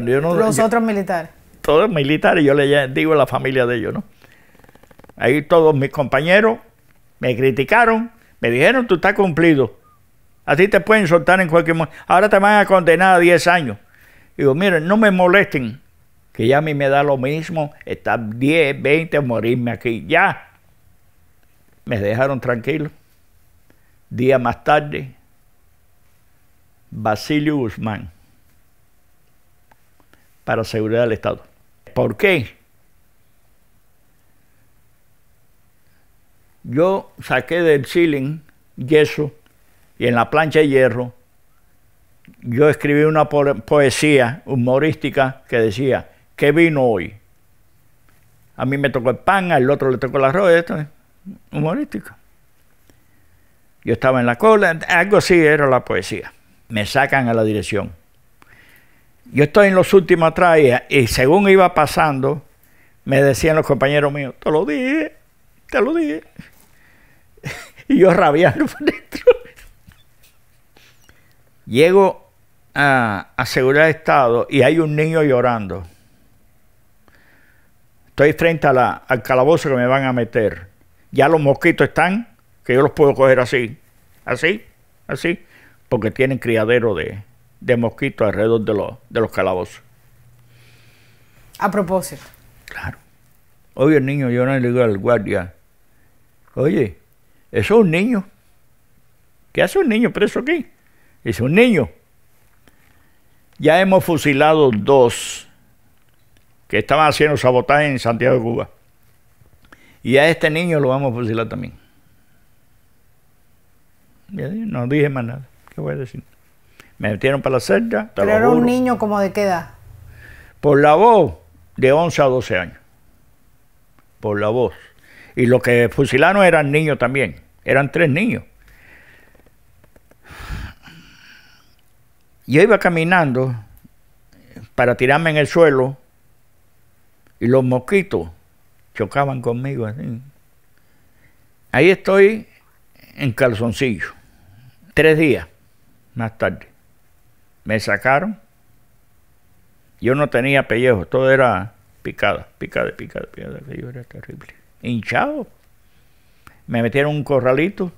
yo Los otros militares. Todos militares, yo le digo la familia de ellos, ¿no? Ahí todos mis compañeros me criticaron, me dijeron, tú estás cumplido. Así te pueden soltar en cualquier momento. Ahora te van a condenar a 10 años. Digo, miren, no me molesten, que ya a mí me da lo mismo estar 10, 20, morirme aquí. Ya. Me dejaron tranquilo. Día más tarde, Basilio Guzmán para seguridad del Estado. ¿Por qué? yo saqué del ceiling yeso y en la plancha de hierro, yo escribí una poesía humorística que decía, ¿qué vino hoy? A mí me tocó el pan, al otro le tocó el arroz, humorística. Yo estaba en la cola, algo así era la poesía. Me sacan a la dirección. Yo estoy en los últimos atrás y según iba pasando, me decían los compañeros míos, te lo dije, te lo dije. Y yo rabiar. por dentro. Llego a, Seguridad de Estado y hay un niño llorando. Estoy frente a la, al calabozo que me van a meter. Ya los mosquitos están, que yo los puedo coger así, así, así, porque tienen criadero de, de mosquitos alrededor de los, de los calabozos. A propósito. Claro. Hoy el niño llora y le digo al guardia, Oye, eso es un niño. ¿Qué hace un niño preso aquí? Es un niño. Ya hemos fusilado dos que estaban haciendo sabotaje en Santiago de Cuba. Y a este niño lo vamos a fusilar también. No dije más nada. ¿Qué voy a decir? Me metieron para la celda. Pero era un niño como de qué edad. Por la voz, de 11 a 12 años. Por la voz. Y los que fusilaron eran niños también, eran tres niños. Yo iba caminando para tirarme en el suelo y los mosquitos chocaban conmigo así. Ahí estoy en calzoncillo. Tres días más tarde me sacaron. Yo no tenía pellejo, todo era picada, picada, picada, picada. Yo era terrible hinchado. Me metieron un corralito.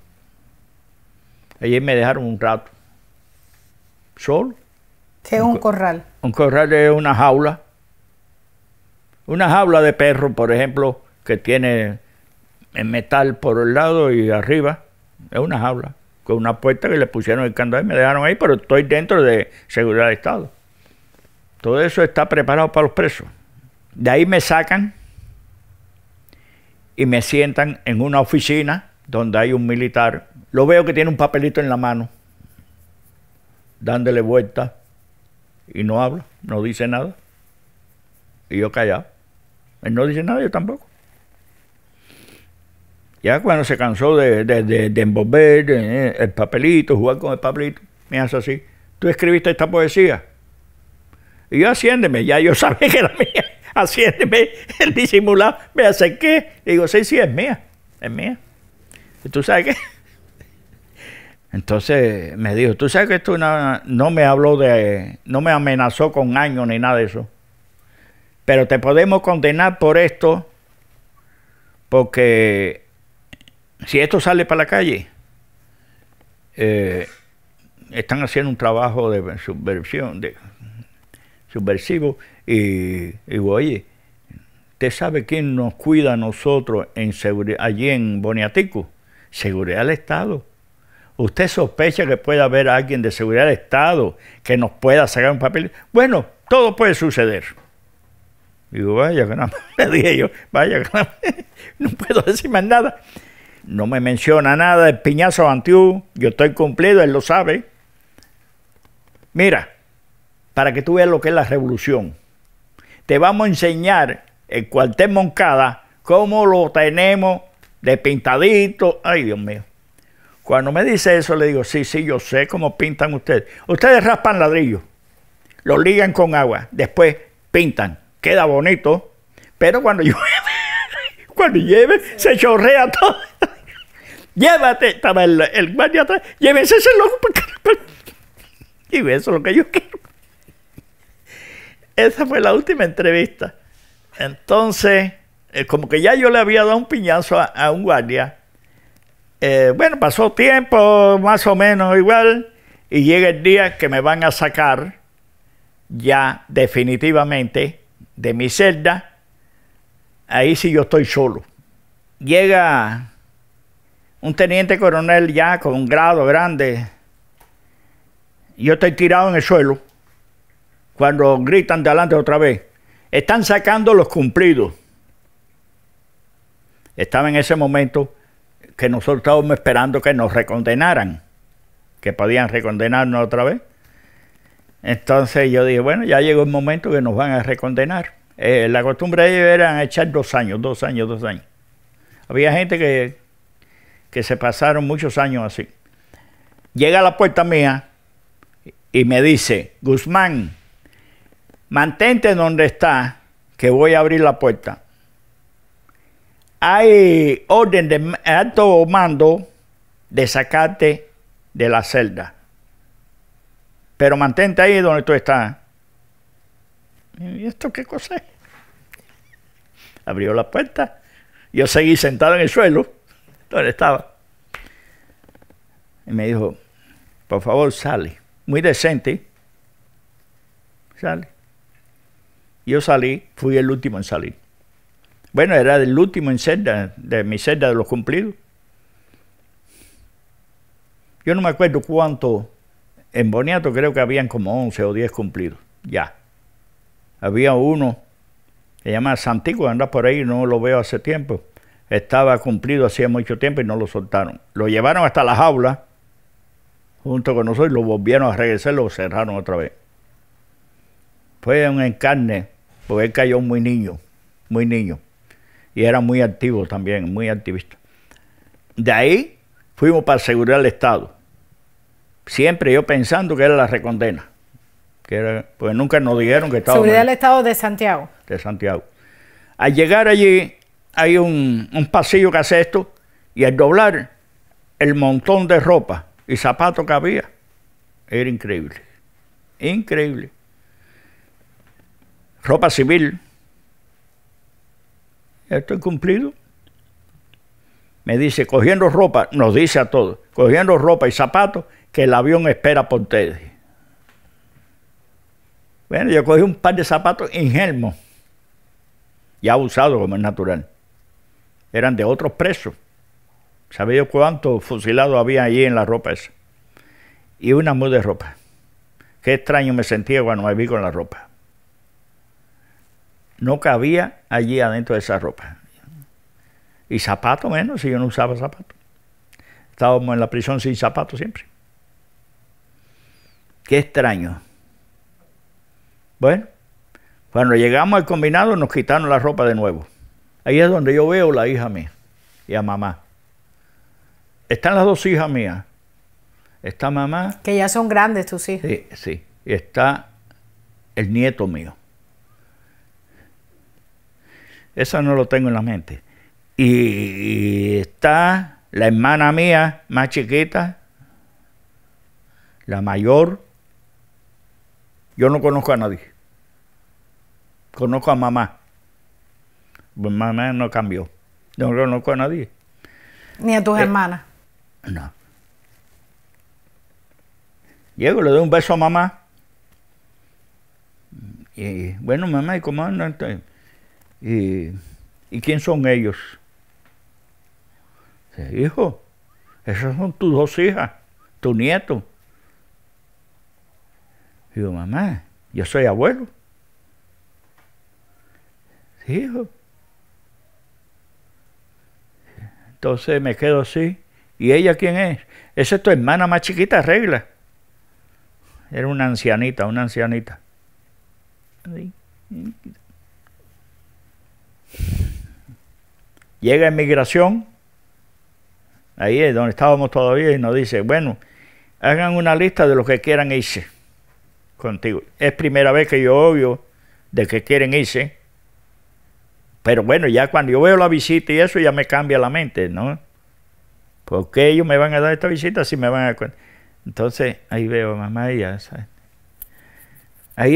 Allí me dejaron un rato. Solo. ¿Qué es un, corral? Un corral es una jaula. Una jaula de perro, por ejemplo, que tiene el metal por el lado y arriba. Es una jaula. Con una puerta que le pusieron el candado y me dejaron ahí, pero estoy dentro de seguridad de Estado. Todo eso está preparado para los presos. De ahí me sacan y me sientan en una oficina donde hay un militar. Lo veo que tiene un papelito en la mano, dándole vuelta y no habla, no dice nada. Y yo callado. Él no dice nada, yo tampoco. Ya cuando se cansó de, de, envolver eh, el papelito, jugar con el papelito, me hace así. ¿Tú escribiste esta poesía? Y yo asciéndeme, ya yo sabía que era mía es, el disimulado, me acerqué. Le digo, sí, sí, es mía, es mía. ¿Y tú sabes qué? Entonces me dijo, tú sabes que esto no, no, me habló de, no me amenazó con años ni nada de eso. Pero te podemos condenar por esto, porque si esto sale para la calle, eh, están haciendo un trabajo de subversión, de subversivo y digo, oye, ¿usted sabe quién nos cuida a nosotros en allí en Boniatico? Seguridad del Estado. ¿Usted sospecha que puede haber alguien de seguridad del Estado que nos pueda sacar un papel? Bueno, todo puede suceder. Digo, vaya que no, le dije yo, vaya que no, no puedo decir más nada. No me menciona nada el piñazo Antiú, yo estoy cumplido, él lo sabe. Mira, para que tú veas lo que es la revolución. Te vamos a enseñar el cuartel Moncada, cómo lo tenemos de pintadito. Ay, Dios mío. Cuando me dice eso, le digo, sí, sí, yo sé cómo pintan ustedes. Ustedes raspan ladrillo, lo ligan con agua, después pintan. Queda bonito, pero cuando lleve cuando llueve, se chorrea todo. Llévate, estaba el, el atrás, ese loco. y eso es lo que yo quiero. Esa fue la última entrevista. Entonces, eh, como que ya yo le había dado un piñazo a, un guardia. Eh, bueno, pasó tiempo, más o menos igual, y llega el día que me van a sacar ya definitivamente de mi celda. Ahí sí yo estoy solo. Llega un teniente coronel ya con un grado grande. Yo estoy tirado en el suelo cuando gritan de otra vez. Están sacando los cumplidos. Estaba en ese momento que nosotros estábamos esperando que nos recondenaran, que podían recondenarnos otra vez. Entonces yo dije, bueno, ya llegó el momento que nos van a recondenar. Eh, la costumbre de era echar dos años, dos años, dos años. Había gente que, que se pasaron muchos años así. Llega a la puerta mía y me dice, Guzmán, Mantente donde está que voy a abrir la puerta. Hay orden de alto mando de sacarte de la celda. Pero mantente ahí donde tú estás. ¿Y esto qué cosa es? Abrió la puerta. Yo seguí sentado en el suelo, donde estaba. Y me dijo, por favor, sale. Muy decente. Sale. Yo salí, fui el último en salir. Bueno, era el último en celda, de mi celda de los cumplidos. Yo no me acuerdo cuánto, en Boniato creo que habían como 11 o 10 cumplidos, ya. Había uno, que se llama Santico, anda por ahí, no lo veo hace tiempo. Estaba cumplido hacía mucho tiempo y no lo soltaron. Lo llevaron hasta la jaula, junto con nosotros, y lo volvieron a regresar, lo cerraron otra vez. Fue un encarne, porque él cayó muy niño, muy niño. Y era muy activo también, muy activista. De ahí fuimos para asegurar el Estado. Siempre yo pensando que era la recondena. Que porque nunca nos dijeron que estaba. Seguridad del Estado de Santiago. De Santiago. Al llegar allí, hay un pasillo que hace esto, y al doblar, el montón de ropa y zapatos que había era increíble. Increíble ropa civil. Esto cumplido. Me dice, cogiendo ropa, nos dice a todos, cogiendo ropa y zapatos, que el avión espera por ustedes. Bueno, yo cogí un par de zapatos en ya usados como es natural. Eran de otros presos. ¿Sabéis cuántos fusilados había allí en la ropa esa? Y una muda de ropa. Qué extraño me sentía cuando me vi con la ropa no cabía allí adentro de esa ropa. Y zapato menos, si yo no usaba zapato. Estábamos en la prisión sin zapatos siempre. Qué extraño. Bueno, cuando llegamos al combinado nos quitaron la ropa de nuevo. Ahí es donde yo veo a la hija mía y a mamá. Están las dos hijas mías. Está mamá. Que ya son grandes tus hijas. Sí, sí. Y está el nieto mío. Eso no lo tengo en la mente. Y, está la hermana mía, más chiquita, la mayor. Yo no conozco a nadie. Conozco a mamá. Pues mamá no cambió. Yo no conozco a nadie. Ni a tus eh, hermanas. No. Llego, le doy un beso a mamá. Y bueno, mamá, ¿y cómo estoy... ¿Y, quién son ellos? Hijo, esas son tus dos hijas, tu nieto. Digo, mamá, yo soy abuelo. Hijo. Entonces me quedo así. ¿Y ella quién es? Esa es tu hermana más chiquita, regla. Era una ancianita, una ancianita. Llega inmigración, ahí es donde estábamos todavía, y nos dice, bueno, hagan una lista de los que quieran irse contigo. Es primera vez que yo obvio de que quieren irse, pero bueno, ya cuando yo veo la visita y eso ya me cambia la mente, ¿no? Porque ellos me van a dar esta visita si me van a... Entonces, ahí veo mamá Ahí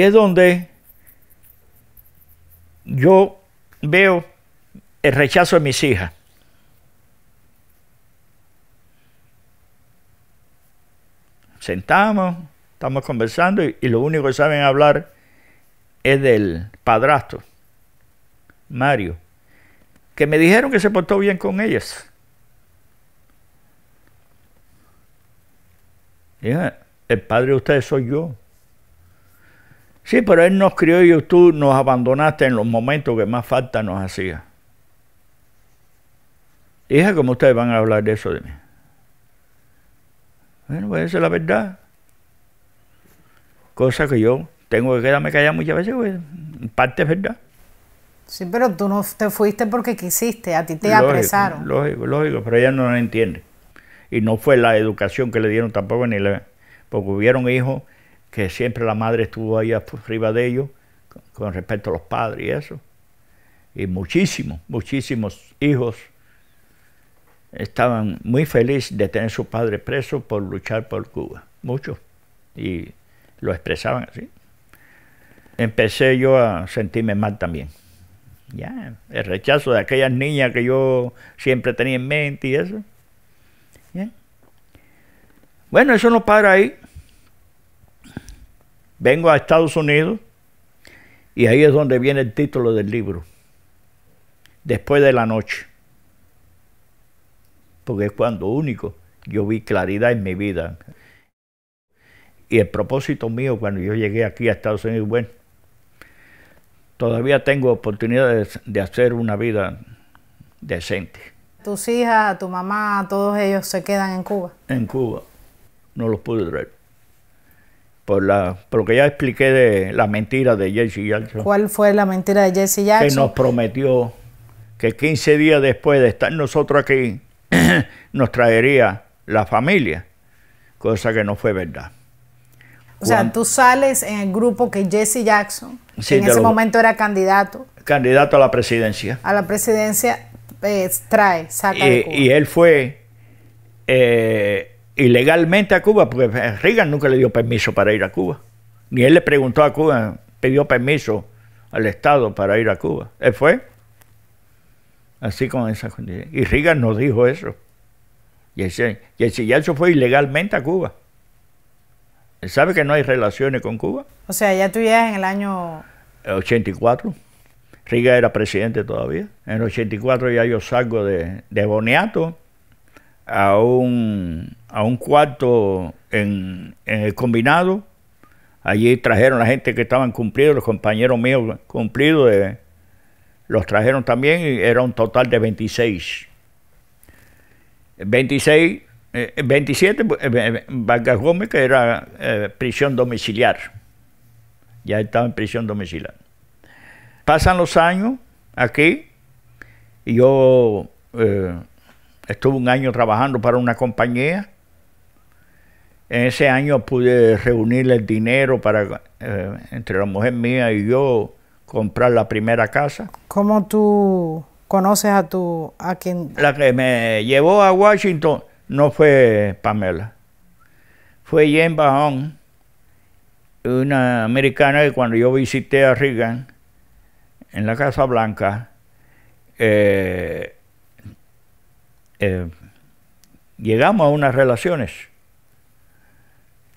es donde yo veo el rechazo de mis hijas. Sentamos, estamos conversando y, lo único que saben hablar es del padrastro, Mario, que me dijeron que se portó bien con ellas. el padre de ustedes soy yo. Sí, pero Él nos crió y tú nos abandonaste en los momentos que más falta nos hacía. Hija, ¿cómo ustedes van a hablar de eso de mí? Bueno, pues esa es la verdad. Cosa que yo tengo que quedarme callado muchas veces, pues, en parte es verdad. Sí, pero tú no te fuiste porque quisiste, a ti te apresaron. Lógico, lógico, pero ella no lo entiende. Y no fue la educación que le dieron tampoco, ni le, porque hubieron hijos que siempre la madre estuvo ahí arriba de ellos con respecto a los padres y eso. Y muchísimos, muchísimos hijos estaban muy felices de tener su padre preso por luchar por Cuba, muchos, y lo expresaban así. Empecé yo a sentirme mal también. Ya, el rechazo de aquellas niñas que yo siempre tenía en mente y eso. Bueno, eso no para ahí. Vengo a Estados Unidos y ahí es donde viene el título del libro. Después de la noche. Porque es cuando único yo vi claridad en mi vida. Y el propósito mío cuando yo llegué aquí a Estados Unidos, bueno, todavía tengo oportunidades de hacer una vida decente. Tus hijas, tu mamá, todos ellos se quedan en Cuba. En Cuba. No los pude traer por, la, por lo que ya expliqué de la mentira de Jesse Jackson. ¿Cuál fue la mentira de Jesse Jackson? Que nos prometió que 15 días después de estar nosotros aquí nos traería la familia, cosa que no fue verdad. O sea, tú sales en el grupo que Jesse Jackson, que en ese momento era candidato. Candidato a la presidencia. A la presidencia eh, trae, saca. Y, y él fue eh, ilegalmente a Cuba, porque Reagan nunca le dio permiso para ir a Cuba. Ni él le preguntó a Cuba, pidió permiso al Estado para ir a Cuba. Él fue así con esa condiciones. Y Reagan no dijo eso. Y si ya eso fue ilegalmente a Cuba. sabe que no hay relaciones con Cuba. O sea, ya tú ya en el año... 84. Reagan era presidente todavía. En el 84 ya yo salgo de, de Boniato a un, a un cuarto en, el combinado. Allí trajeron la gente que estaban cumplido, los compañeros míos cumplidos, eh, los trajeron también y era un total de 26. 26, 27, Vargas Gómez, que era eh, prisión domiciliar. Ya estaba en prisión domiciliar. Pasan los años aquí y yo eh, Estuve un año trabajando para una compañía. En ese año pude reunir el dinero para, eh, entre la mujer mía y yo, comprar la primera casa. ¿Cómo tú conoces a tu, a quien? La que me llevó a Washington no fue Pamela. Fue Jen Bajón, una americana que cuando yo visité a Reagan en la Casa Blanca, eh, eh, llegamos a unas relaciones,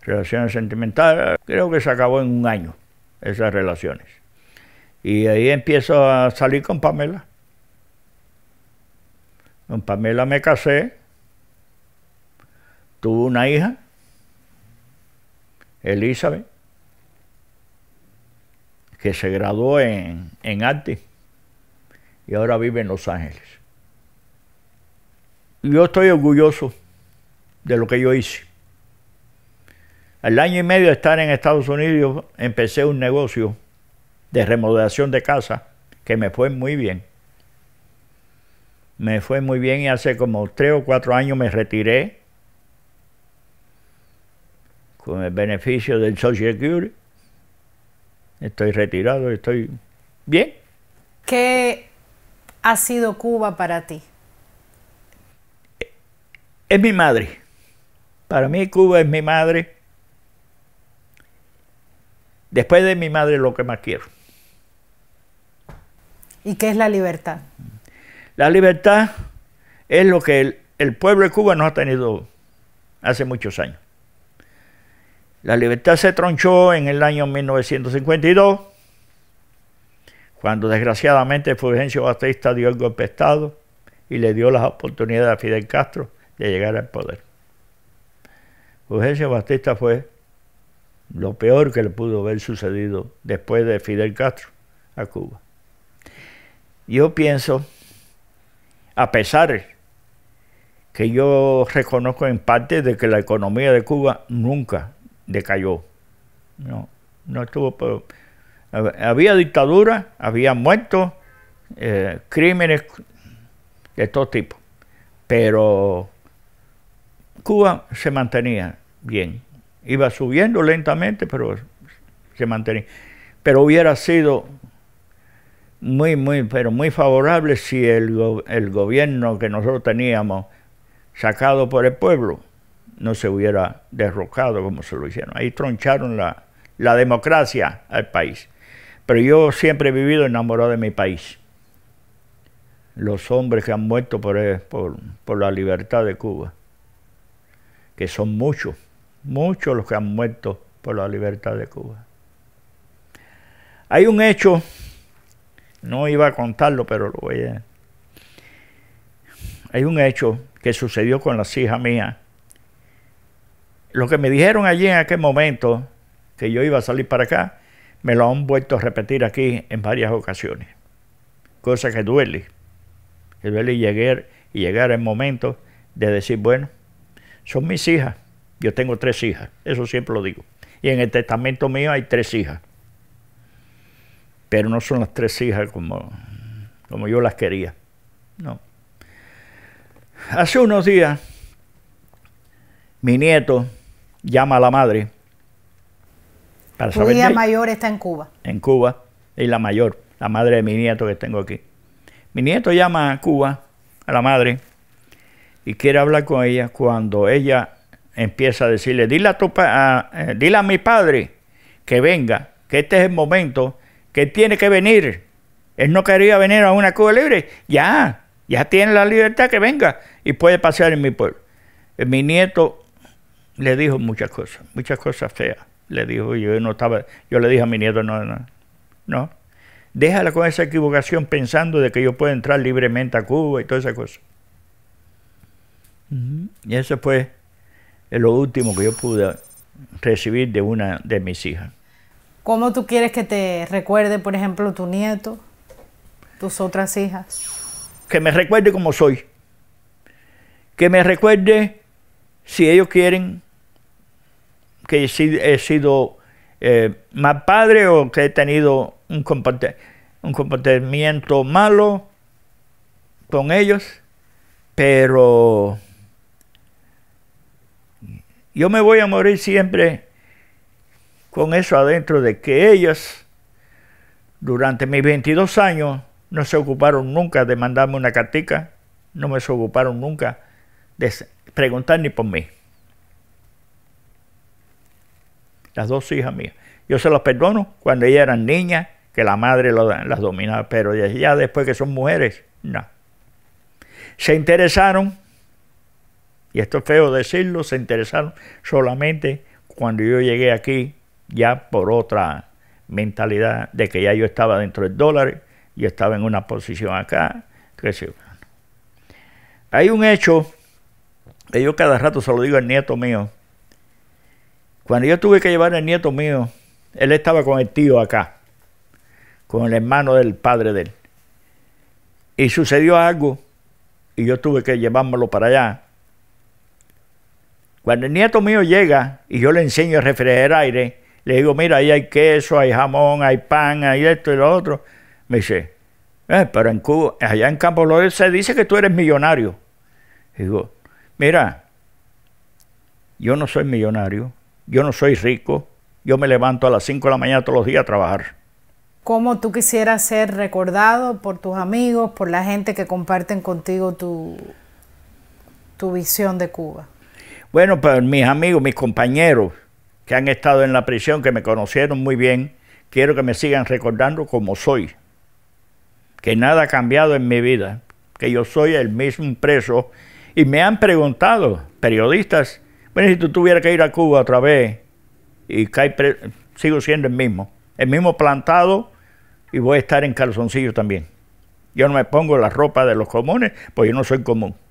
relaciones sentimentales, creo que se acabó en un año esas relaciones. Y ahí empiezo a salir con Pamela. Con Pamela me casé, tuve una hija, Elizabeth, que se graduó en, en arte y ahora vive en Los Ángeles yo estoy orgulloso de lo que yo hice. Al año y medio de estar en Estados Unidos empecé un negocio de remodelación de casa que me fue muy bien. Me fue muy bien y hace como tres o cuatro años me retiré con el beneficio del Social Security. Estoy retirado, estoy bien. ¿Qué ha sido Cuba para ti? es mi madre. Para mí Cuba es mi madre. Después de mi madre lo que más quiero. ¿Y qué es la libertad? La libertad es lo que el, pueblo de Cuba no ha tenido hace muchos años. La libertad se tronchó en el año 1952, cuando desgraciadamente Fulgencio Batista dio el golpe de Estado y le dio las oportunidades a Fidel Castro de llegar al poder. Fulgencio Batista fue lo peor que le pudo haber sucedido después de Fidel Castro a Cuba. Yo pienso, a pesar que yo reconozco en parte de que la economía de Cuba nunca decayó. No, no estuvo había dictadura, había muertos, eh, crímenes de todo tipo, pero Cuba se mantenía bien. Iba subiendo lentamente, pero se mantenía. Pero hubiera sido muy, muy, pero muy favorable si el, gobierno que nosotros teníamos sacado por el pueblo no se hubiera derrocado como se lo hicieron. Ahí troncharon la, democracia al país. Pero yo siempre he vivido enamorado de mi país. Los hombres que han muerto por la libertad de Cuba que son muchos, muchos los que han muerto por la libertad de Cuba. Hay un hecho, no iba a contarlo, pero lo voy a... Hay un hecho que sucedió con las hijas mías. Lo que me dijeron allí en aquel momento, que yo iba a salir para acá, me lo han vuelto a repetir aquí en varias ocasiones. Cosa que duele. Que duele llegar, y llegar el momento de decir, bueno, son mis hijas. Yo tengo tres hijas, eso siempre lo digo. Y en el testamento mío hay tres hijas. Pero no son las tres hijas como, como yo las quería. No. Hace unos días, mi nieto llama a la madre para saber. mayor está en Cuba. En Cuba, y la mayor, la madre de mi nieto que tengo aquí. Mi nieto llama a Cuba, a la madre, y quiere hablar con ella cuando ella empieza a decirle, dile a, tu a, eh, a mi padre que venga, que este es el momento, que tiene que venir. Él no quería venir a una Cuba libre, ya, ya tiene la libertad que venga y puede pasear en mi pueblo. Eh, mi nieto le dijo muchas cosas, muchas cosas feas. Le dijo, yo no estaba, yo le dije a mi nieto, no, no, no. Déjala con esa equivocación pensando de que yo puedo entrar libremente a Cuba y todas esas cosas. Y eso fue lo último que yo pude recibir de una de mis hijas. ¿Cómo tú quieres que te recuerde, por ejemplo, tu nieto, tus otras hijas? Que me recuerde como soy. Que me recuerde, si ellos quieren, que he sido eh, más padre o que he tenido un, un comportamiento malo con ellos, pero yo me voy a morir siempre con eso adentro de que ellas, durante mis 22 años, no se ocuparon nunca de mandarme una cartica, no me se ocuparon nunca de preguntar ni por mí. Las dos hijas mías. Yo se las perdono cuando ellas eran niñas, que la madre las dominaba, pero ya después que son mujeres, no. Se interesaron y esto es feo decirlo, se interesaron solamente cuando yo llegué aquí, ya por otra mentalidad de que ya yo estaba dentro del dólar, yo estaba en una posición acá, Hay un hecho que yo cada rato se lo digo al nieto mío. Cuando yo tuve que llevar al nieto mío, él estaba con el tío acá, con el hermano del padre de él. Y sucedió algo y yo tuve que llevármelo para allá cuando el nieto mío llega y yo le enseño a refrigerar aire, le digo, mira, ahí hay queso, hay jamón, hay pan, hay esto y lo otro. Me dice, eh, pero en Cuba, allá en Campo López se dice que tú eres millonario. digo, mira, yo no soy millonario, yo no soy rico, yo me levanto a las 5 de la mañana todos los días a trabajar. ¿Cómo tú quisieras ser recordado por tus amigos, por la gente que comparten contigo tu visión de Cuba? Bueno, pues mis amigos, mis compañeros que han estado en la prisión, que me conocieron muy bien, quiero que me sigan recordando como soy, que nada ha cambiado en mi vida, que yo soy el mismo preso. Y me han preguntado, periodistas, bueno, si tú tuvieras que ir a Cuba otra vez y cae sigo siendo el mismo, el mismo plantado y voy a estar en calzoncillo también. Yo no me pongo la ropa de los comunes, pues yo no soy común.